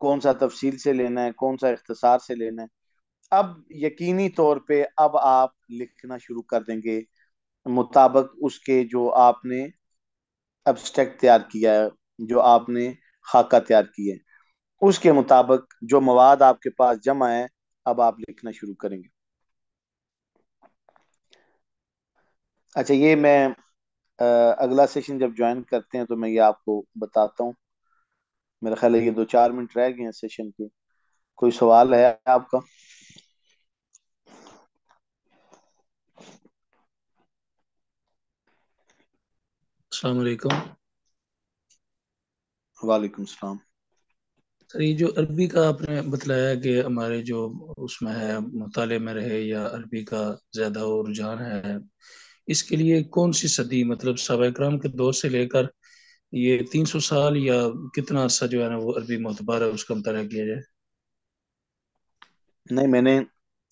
कौन सा तफसील से लेना है कौन सा इख्तसार से लेना है अब यकीनी तौर पे अब आप लिखना शुरू कर देंगे मुताबिक उसके जो आपने अब्स्ट्रैक्ट तैयार किया है जो आपने खाका तैयार किया है उसके मुताबिक जो मवाद आपके पास जमा है अब आप लिखना शुरू करेंगे अच्छा ये मैं अगला सेशन जब ज्वाइन करते हैं तो मैं ये आपको बताता हूँ मेरा ख्याल है ये दो चार मिनट रह गए हैं सेशन के कोई सवाल है आपका वालेकुम सलाम सर ये जो अरबी का आपने बतलाया कि हमारे जो उसमें है मुताले में रहे या अरबी का ज़्यादा और रुझान है इसके लिए कौन सी सदी मतलब सबाक्राम के दौर से लेकर ये 300 साल या कितना अर्सा जो है ना वो अरबी मतबार है उसका मुताला किया जाए नहीं मैंने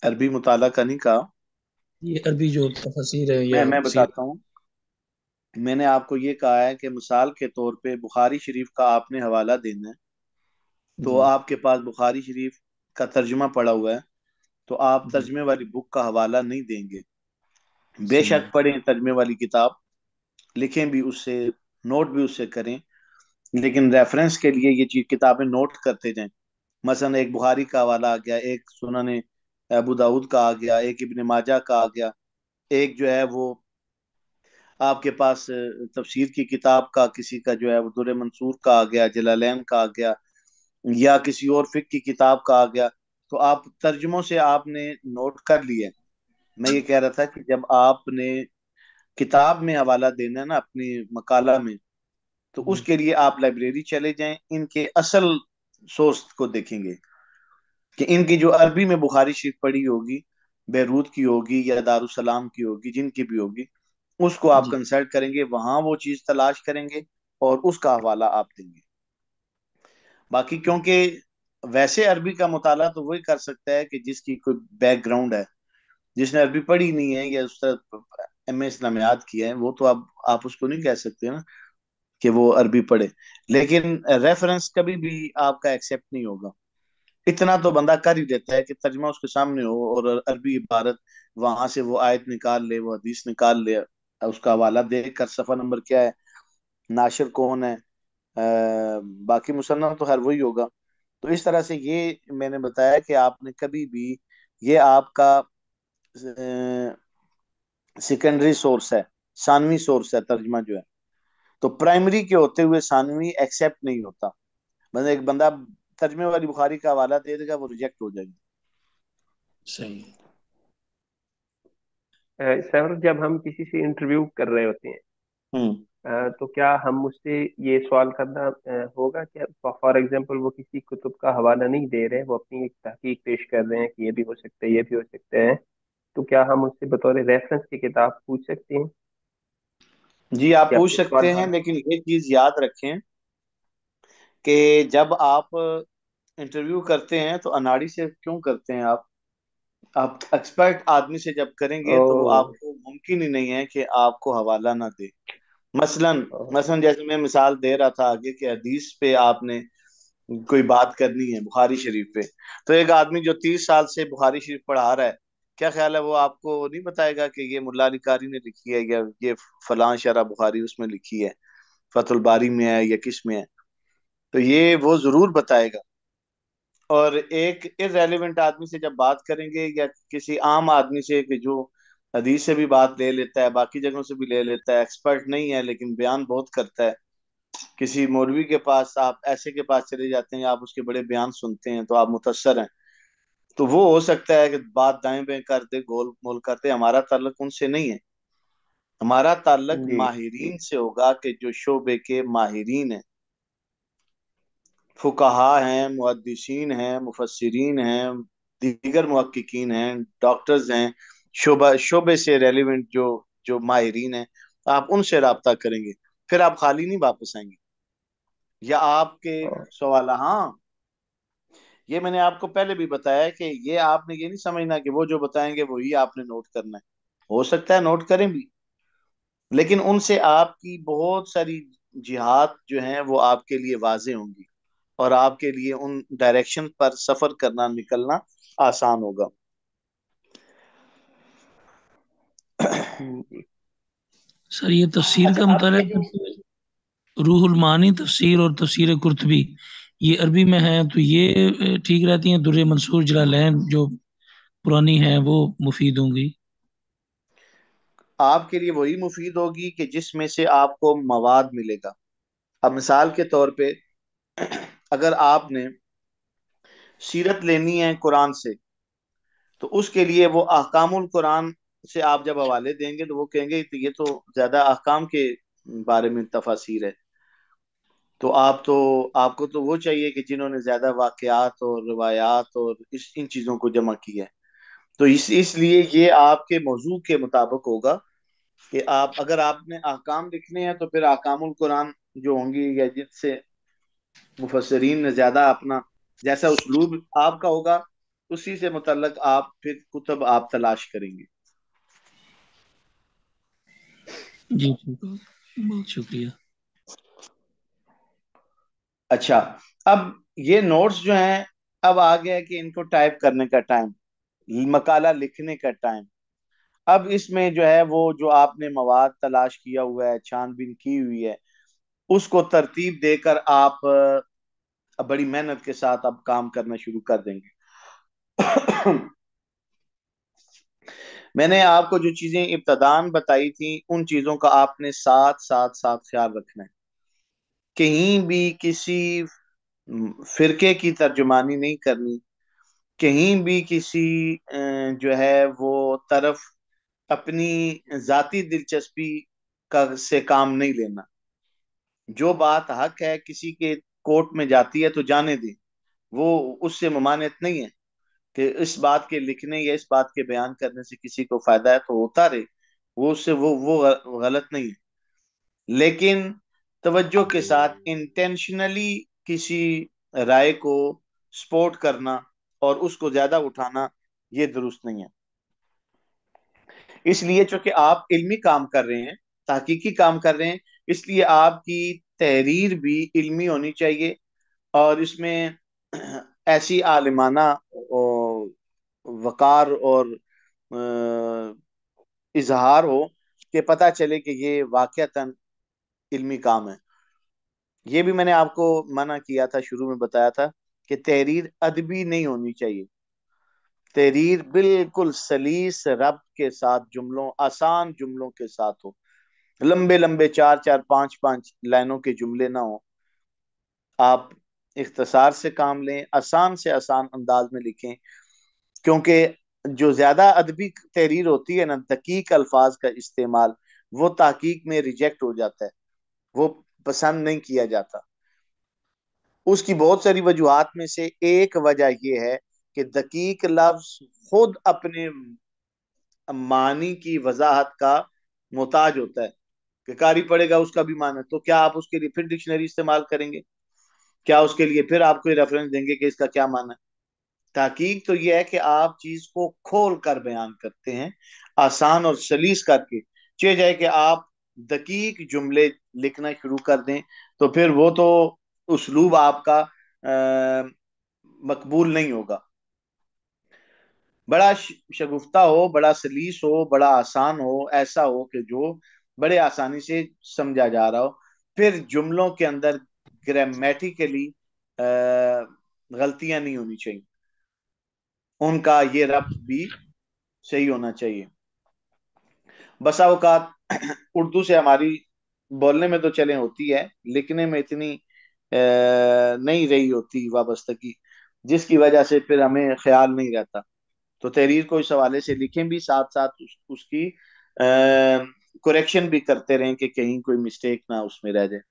अरबी मुताल का नहीं कहा ये अरबी जो तफसीर है या मैं मैं बताता हूँ मैंने आपको ये कहा है कि मिसाल के तौर पे बुखारी शरीफ का आपने हवाला देना है तो हम्म। आपके पास बुखारी शरीफ का तर्जमा पड़ा हुआ है तो आप हम्म। तर्जमे वाली बुक का हवाला नहीं देंगे बेशक पढ़ें तर्जमे वाली किताब लिखें भी उससे नोट भी उससे करें लेकिन रेफरेंस के लिए ये चीज किताबें नोट करते जाएं मसलन एक बुहारी का वाला आ गया एक सुना ने अबू दाऊद का आ गया एक इबन माजा का आ गया एक जो है वो आपके पास तफसीर की किताब का किसी का जो है वो दुर मंसूर का आ गया जलालैन का आ गया या किसी और फिक की किताब का आ गया तो आप तर्जमों से आपने नोट कर लिए मैं ये कह रहा था कि जब आपने किताब में हवाला देना है ना अपने मकाला में तो हम्म। उसके लिए आप लाइब्रेरी चले जाएं इनके असल सोर्स को देखेंगे कि इनकी जो अरबी में बुखारी शरीफ पढ़ी होगी बैरूत की होगी या दारुसलाम की होगी जिनकी भी होगी उसको आप कंसल्ट करेंगे वहां वो चीज तलाश करेंगे और उसका हवाला आप देंगे बाकी क्योंकि वैसे अरबी का मुताला तो वही कर सकता है कि जिसकी कोई बैकग्राउंड है जिसने अरबी पढ़ी नहीं है या उसका एम ए इस्लाम याद किया है वो तो आप आप उसको नहीं कह सकते ना कि वो अरबी पढ़े लेकिन रेफरेंस कभी भी आपका एक्सेप्ट नहीं होगा इतना तो बंदा कर ही देता है कि तर्जमा उसके सामने हो और अरबी इबारत वहां से वो आयत निकाल ले वो हदीस निकाल ले उसका हवाला देख कर सफा नंबर क्या है नाशर कौन है आ, बाकी मुसलमान तो हर वही होगा तो इस तरह से ये मैंने बताया कि आपने कभी भी ये आपका सेकेंडरी सोर्स है सानवी सोर्स है तर्जमा जो है तो प्राइमरी के होते हुए सानवी एक्सेप्ट नहीं होता मतलब एक बंदा तर्जमे वाली बुखारी का हवाला दे देगा वो रिजेक्ट हो जाएगी सही सर जब हम किसी से इंटरव्यू कर रहे होते हैं हम्म। तो क्या हम मुझसे ये सवाल करना होगा कि फॉर एग्जांपल वो किसी कुतुब का हवाला नहीं दे रहे वो अपनी एक तहकीक पेश कर रहे हैं कि ये भी हो सकता है ये भी हो सकता है तो क्या हम उससे बतौर रेफरेंस की किताब पूछ सकते हैं जी आप पूछ सकते हैं हाँ। लेकिन एक चीज याद रखें कि जब आप इंटरव्यू करते हैं तो अनाड़ी से क्यों करते हैं आप आप एक्सपर्ट आदमी से जब करेंगे तो आपको मुमकिन ही नहीं है कि आपको हवाला ना दे मसलन मसलन जैसे मैं मिसाल दे रहा था आगे कि हदीस पे आपने कोई बात करनी है बुखारी शरीफ पे तो एक आदमी जो तीस साल से बुखारी शरीफ पढ़ा रहा है क्या ख्याल है वो आपको नहीं बताएगा कि ये मुला निकारी ने लिखी है या ये फलां शरा बुखारी उसमें लिखी है फतुल बारी में है या किस में है तो ये वो जरूर बताएगा और एक इरेलीवेंट आदमी से जब बात करेंगे या किसी आम आदमी से कि जो हदीस से भी बात ले लेता है बाकी जगहों से भी ले लेता है एक्सपर्ट नहीं है लेकिन बयान बहुत करता है किसी मौलवी के पास आप ऐसे के पास चले जाते हैं आप उसके बड़े बयान सुनते हैं तो आप मुतसर हैं तो वो हो सकता है कि बात दाएं बाएं कर दे गोल मोल कर दे हमारा ताल्लुक उनसे नहीं है हमारा ताल्लुक माहरीन से होगा कि जो शोबे के माहरीन है फुकाहा हैं मुहदसिन हैं मुफसरीन हैं दीगर महक्कीन हैं डॉक्टर्स हैं शोबा शोबे से रेलिवेंट जो जो माहरीन हैं आप उनसे रबता करेंगे फिर आप खाली नहीं वापस आएंगे या आपके हाँ। सवाल हाँ ये मैंने आपको पहले भी बताया कि ये आपने ये नहीं समझना कि वो जो बताएंगे वही आपने नोट करना है हो सकता है नोट करें भी लेकिन उनसे आपकी बहुत सारी जिहाद जो हैं वो आपके लिए वाजे होंगी और आपके लिए उन डायरेक्शन पर सफर करना निकलना आसान होगा सर ये तफसीर अच्छा, का मतलब रूहुल मानी तफसीर और तफसीर कुर्तबी ये अरबी में है तो ये ठीक रहती हैं दुर्र मंसूर जलालैन जो पुरानी है वो मुफीद होंगी आपके लिए वही मुफीद होगी कि जिसमें से आपको मवाद मिलेगा अब मिसाल के तौर पे अगर आपने सीरत लेनी है कुरान से तो उसके लिए वो अहकामुल कुरान से आप जब हवाले देंगे तो वो कहेंगे तो ये तो ज्यादा अहकाम के बारे में तफासिर है तो आप तो आपको तो वो चाहिए कि जिन्होंने ज्यादा वाकयात और रवायात और इस इन चीजों को जमा किया है तो इस इसलिए ये आपके मौजू के मुताबिक होगा कि आप अगर आपने अहकाम लिखने हैं तो फिर अहकामुल कुरान जो होंगी या जिससे मुफसरीन ने ज्यादा अपना जैसा उसलूब आपका होगा उसी से मुतलक आप फिर कुतब आप तलाश करेंगे जी बहुत शुक्रिया अच्छा अब ये नोट्स जो हैं अब आ गया कि इनको टाइप करने का टाइम मकाला लिखने का टाइम अब इसमें जो है वो जो आपने मवाद तलाश किया हुआ है छानबीन की हुई है उसको तरतीब देकर आप बड़ी मेहनत के साथ अब काम करना शुरू कर देंगे मैंने आपको जो चीजें इब्तदान बताई थी उन चीजों का आपने साथ साथ साथ ख्याल रखना है कहीं भी किसी फिरके की तर्जुमानी नहीं करनी कहीं भी किसी जो है वो तरफ अपनी ज़ाती दिलचस्पी का से काम नहीं लेना जो बात हक है किसी के कोर्ट में जाती है तो जाने दें वो उससे ममानत नहीं है कि इस बात के लिखने या इस बात के बयान करने से किसी को फायदा है तो होता रहे वो उससे वो वो गलत नहीं है लेकिन तवज्जो के साथ इंटेंशनली किसी राय को सपोर्ट करना और उसको ज्यादा उठाना ये दुरुस्त नहीं है इसलिए चूंकि आप इल्मी काम कर रहे हैं तहकीकी काम कर रहे हैं इसलिए आपकी तहरीर भी इल्मी होनी चाहिए और इसमें ऐसी आलिमाना वकार और इजहार हो कि पता चले कि ये वाक़ता इल्मी काम है ये भी मैंने आपको मना किया था शुरू में बताया था कि तहरीर अदबी नहीं होनी चाहिए तहरीर बिल्कुल सलीस रब के साथ जुमलों आसान जुमलों के साथ हो लंबे लंबे चार चार पांच पांच लाइनों के जुमले ना हो आप इख्तसार से काम लें आसान से आसान अंदाज में लिखें क्योंकि जो ज्यादा अदबी तहरीर होती है ना तकीक अल्फाज का इस्तेमाल वो तहकीक में रिजेक्ट हो जाता है वो पसंद नहीं किया जाता उसकी बहुत सारी वजूहत में से एक वजह यह है कि दकीक लफ्ज खुद अपने मानी की वजाहत का मोहताज होता है कि कारी पड़ेगा उसका भी माना तो क्या आप उसके लिए फिर डिक्शनरी इस्तेमाल करेंगे क्या उसके लिए फिर आपको रेफरेंस देंगे कि इसका क्या माना है तहकीक तो यह है कि आप चीज को खोल कर बयान करते हैं आसान और सलीस करके चे जाए कि आप दकीक जुमले लिखना शुरू कर दें तो फिर वो तो उसलूब आपका आ, मकबूल नहीं होगा बड़ा शगुफ्ता हो बड़ा सलीस हो बड़ा आसान हो ऐसा हो कि जो बड़े आसानी से समझा जा रहा हो फिर जुमलों के अंदर ग्रामेटिकली गलतियां नहीं होनी चाहिए उनका ये रब भी सही होना चाहिए बसा अवकात उर्दू से हमारी बोलने में तो चले होती है लिखने में इतनी नहीं रही होती वाबस्तगी जिसकी वजह से फिर हमें ख्याल नहीं रहता तो तहरीर को इस हवाले से लिखें भी साथ साथ उस, उसकी करेक्शन भी करते रहें कि कहीं कोई मिस्टेक ना उसमें रह जाए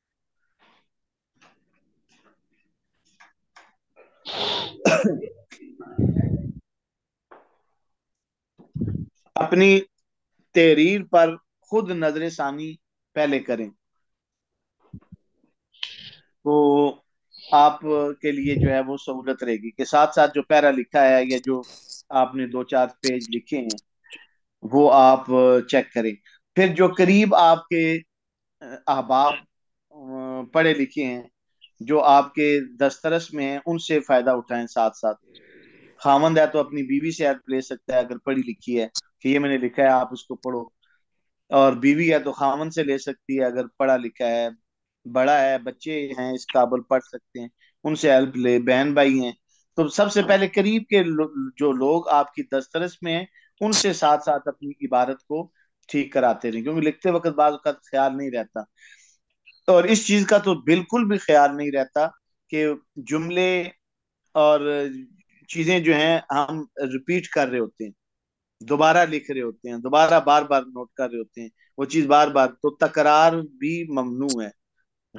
अपनी तहरीर पर खुद नजर सानी पहले करें तो आप के लिए जो है वो सहूलत रहेगी कि साथ साथ जो पैरा लिखा है या जो आपने दो चार पेज लिखे हैं वो आप चेक करें फिर जो करीब आपके अहबाब पढ़े लिखे हैं जो आपके दस्तरस में हैं उनसे फायदा उठाएं साथ साथ खामंद है तो अपनी बीवी से ऐड ले सकता है अगर पढ़ी लिखी है कि ये मैंने लिखा है आप उसको पढ़ो और बीवी है तो खामन से ले सकती है अगर पढ़ा लिखा है बड़ा है बच्चे हैं इस काबुल पढ़ सकते हैं उनसे हेल्प ले बहन भाई हैं तो सबसे पहले करीब के लो, जो लोग आपकी दस्तरस में हैं उनसे साथ साथ अपनी इबारत को ठीक कराते रहें क्योंकि लिखते वक्त बाद का ख्याल नहीं रहता और इस चीज का तो बिल्कुल भी ख्याल नहीं रहता कि जुमले और चीजें जो हैं हम रिपीट कर रहे होते हैं दोबारा लिख रहे होते हैं दोबारा बार बार नोट कर रहे होते हैं वो चीज बार बार तो तकरार भी ममनू है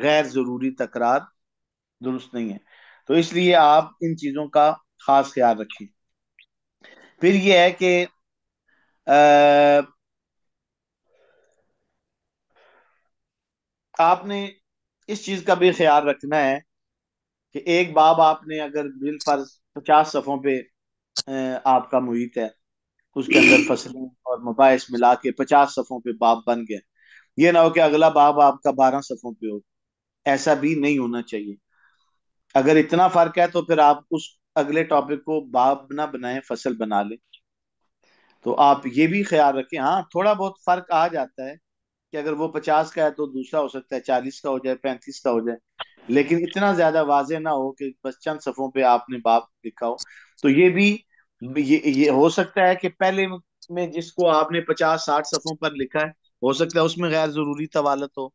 गैर जरूरी तकरार दुरुस्त नहीं है तो इसलिए आप इन चीजों का खास ख्याल रखें फिर यह है कि आपने इस चीज का भी ख्याल रखना है कि एक बाब आपने अगर बिल फर्ज पचास सफ़ों पे आपका मुहित है उसके अंदर फसलें और मुबाइस मिला के पचास सफ़ों पे बाप बन गया ये ना हो कि अगला बाप आपका बारह सफ़ों पे हो ऐसा भी नहीं होना चाहिए अगर इतना फर्क है तो फिर आप उस अगले टॉपिक को बाप ना बनाए फसल बना लें तो आप ये भी ख्याल रखें हाँ थोड़ा बहुत फर्क आ जाता है कि अगर वो पचास का है तो दूसरा हो सकता है चालीस का हो जाए पैंतीस का हो जाए लेकिन इतना ज्यादा वाजे ना हो कि बस चंद सफ़ों पे आपने बाप लिखा हो तो ये भी ये ये हो सकता है कि पहले में जिसको आपने पचास साठ सफों पर लिखा है हो सकता है उसमें गैर जरूरी तवालत हो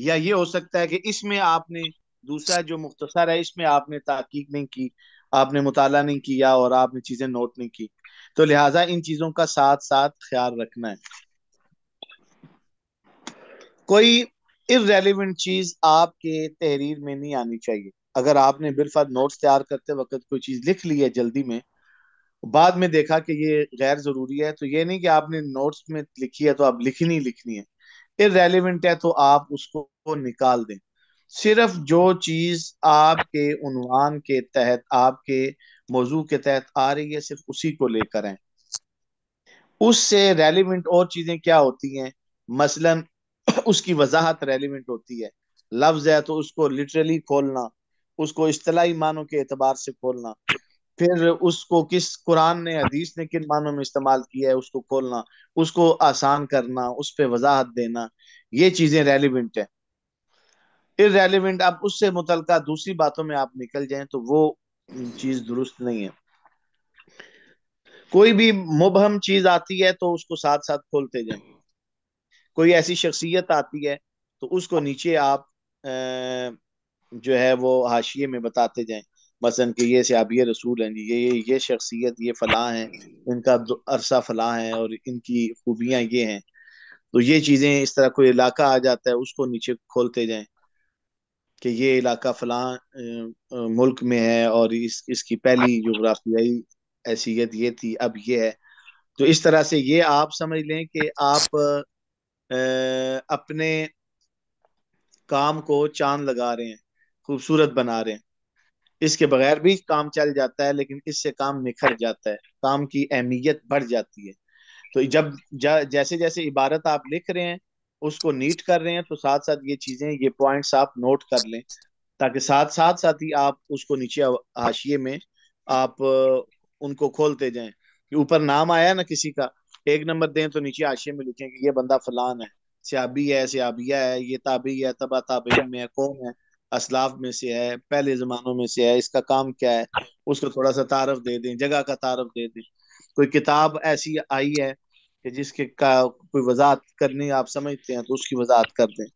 या ये हो सकता है कि इसमें आपने दूसरा जो मुख्तसर है इसमें आपने तहकीक नहीं की आपने मुताला नहीं किया और आपने चीजें नोट नहीं की तो लिहाजा इन चीजों का साथ साथ ख्याल रखना है कोई इरेलीवेंट चीज आपके तहरीर में नहीं आनी चाहिए अगर आपने बिलफात नोट्स तैयार करते वक्त कोई चीज लिख ली है जल्दी में बाद में देखा कि ये गैर जरूरी है तो ये नहीं कि आपने नोट्स में लिखी है तो आप लिखनी लिखनी है इरेलीवेंट है तो आप उसको निकाल दें सिर्फ जो चीज आपके उनवान के तहत आपके मौजू के तहत आ रही है सिर्फ उसी को लेकर आए उससे रेलिवेंट और चीजें क्या होती हैं मसलन उसकी वजाहत रेलिवेंट होती है लफ्ज है तो उसको लिटरली खोलना उसको अतलाही मानों के एतबार से खोलना फिर उसको किस कुरान ने हदीस ने किन मानों में इस्तेमाल किया है उसको खोलना उसको आसान करना उस पर वजाहत देना ये चीजें रेलिवेंट है रेलिवेंट आप उससे मुतल दूसरी बातों में आप निकल जाए तो वो चीज दुरुस्त नहीं है कोई भी मुबहम चीज आती है तो उसको साथ साथ खोलते जाए कोई ऐसी शख्सियत आती है तो उसको नीचे आप जो है वो हाशिए में बताते जाए मसन कि ये सियाबी रसूल हैं ये ये ये शख्सियत ये फलाह हैं इनका अरसा फलाह है और इनकी खूबियाँ ये हैं तो ये चीज़ें इस तरह कोई इलाका आ जाता है उसको नीचे खोलते जाएं कि ये इलाका फलां मुल्क में है और इस इसकी पहली जोग्राफियाई हैसियत ये थी अब ये है तो इस तरह से ये आप समझ लें कि आप आ, अपने काम को चांद लगा रहे हैं खूबसूरत बना रहे हैं इसके बगैर भी काम चल जाता है लेकिन इससे काम निखर जाता है काम की अहमियत बढ़ जाती है तो जब जैसे जैसे इबारत आप लिख रहे हैं उसको नीट कर रहे हैं तो साथ साथ ये चीजें ये पॉइंट्स आप नोट कर लें ताकि साथ साथ साथ ही आप उसको नीचे हाशिए में आप उनको खोलते जाएं ऊपर नाम आया ना किसी का एक नंबर दें तो नीचे हाशिए में लिखें कि ये बंदा फलान है सियाबी है सियाबिया है ये ताबी है तबा ताबी में है कौन है असलाफ में से है पहले जमानों में से है इसका काम क्या है उसको थोड़ा सा तारफ दे दें जगह का तारफ दे दें कोई किताब ऐसी आई है कि जिसके का कोई वजात करनी आप समझते हैं तो उसकी वजाहत कर दें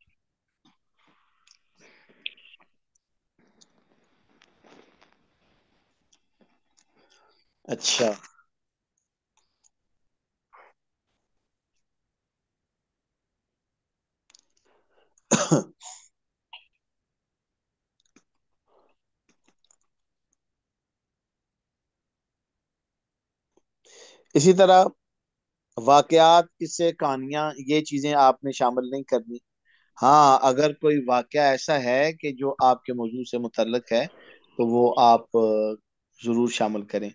अच्छा इसी तरह वाकयात इससे कहानियाँ ये चीज़ें आपने शामिल नहीं करनी हाँ अगर कोई वाक़ ऐसा है कि जो आपके मौजू से मुतलक है तो वो आप ज़रूर शामिल करें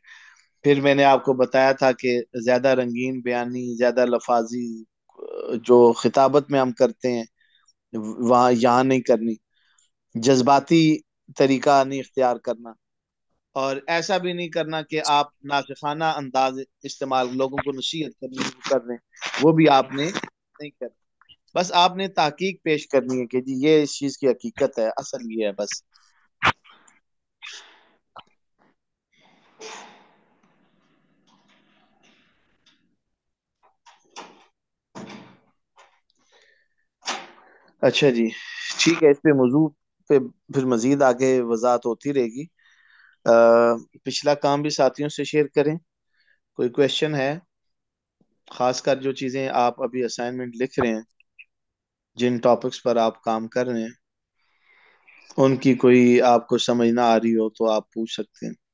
फिर मैंने आपको बताया था कि ज़्यादा रंगीन बयानी ज़्यादा लफाजी जो खिताबत में हम करते हैं वहाँ यहाँ नहीं करनी जज्बाती तरीका नहीं इख्तियार करना और ऐसा भी नहीं करना कि आप नाशाना अंदाज इस्तेमाल लोगों को नसीहत करनी कर दें वो भी आपने नहीं कर बस आपने तहकीक पेश करनी है कि जी ये इस चीज की हकीकत है असल ये है बस अच्छा जी ठीक है इस पे मौजूद पे फिर मजीद आगे वजात होती रहेगी पिछला काम भी साथियों से शेयर करें कोई क्वेश्चन है खासकर जो चीज़ें आप अभी असाइनमेंट लिख रहे हैं जिन टॉपिक्स पर आप काम कर रहे हैं उनकी कोई आपको समझ ना आ रही हो तो आप पूछ सकते हैं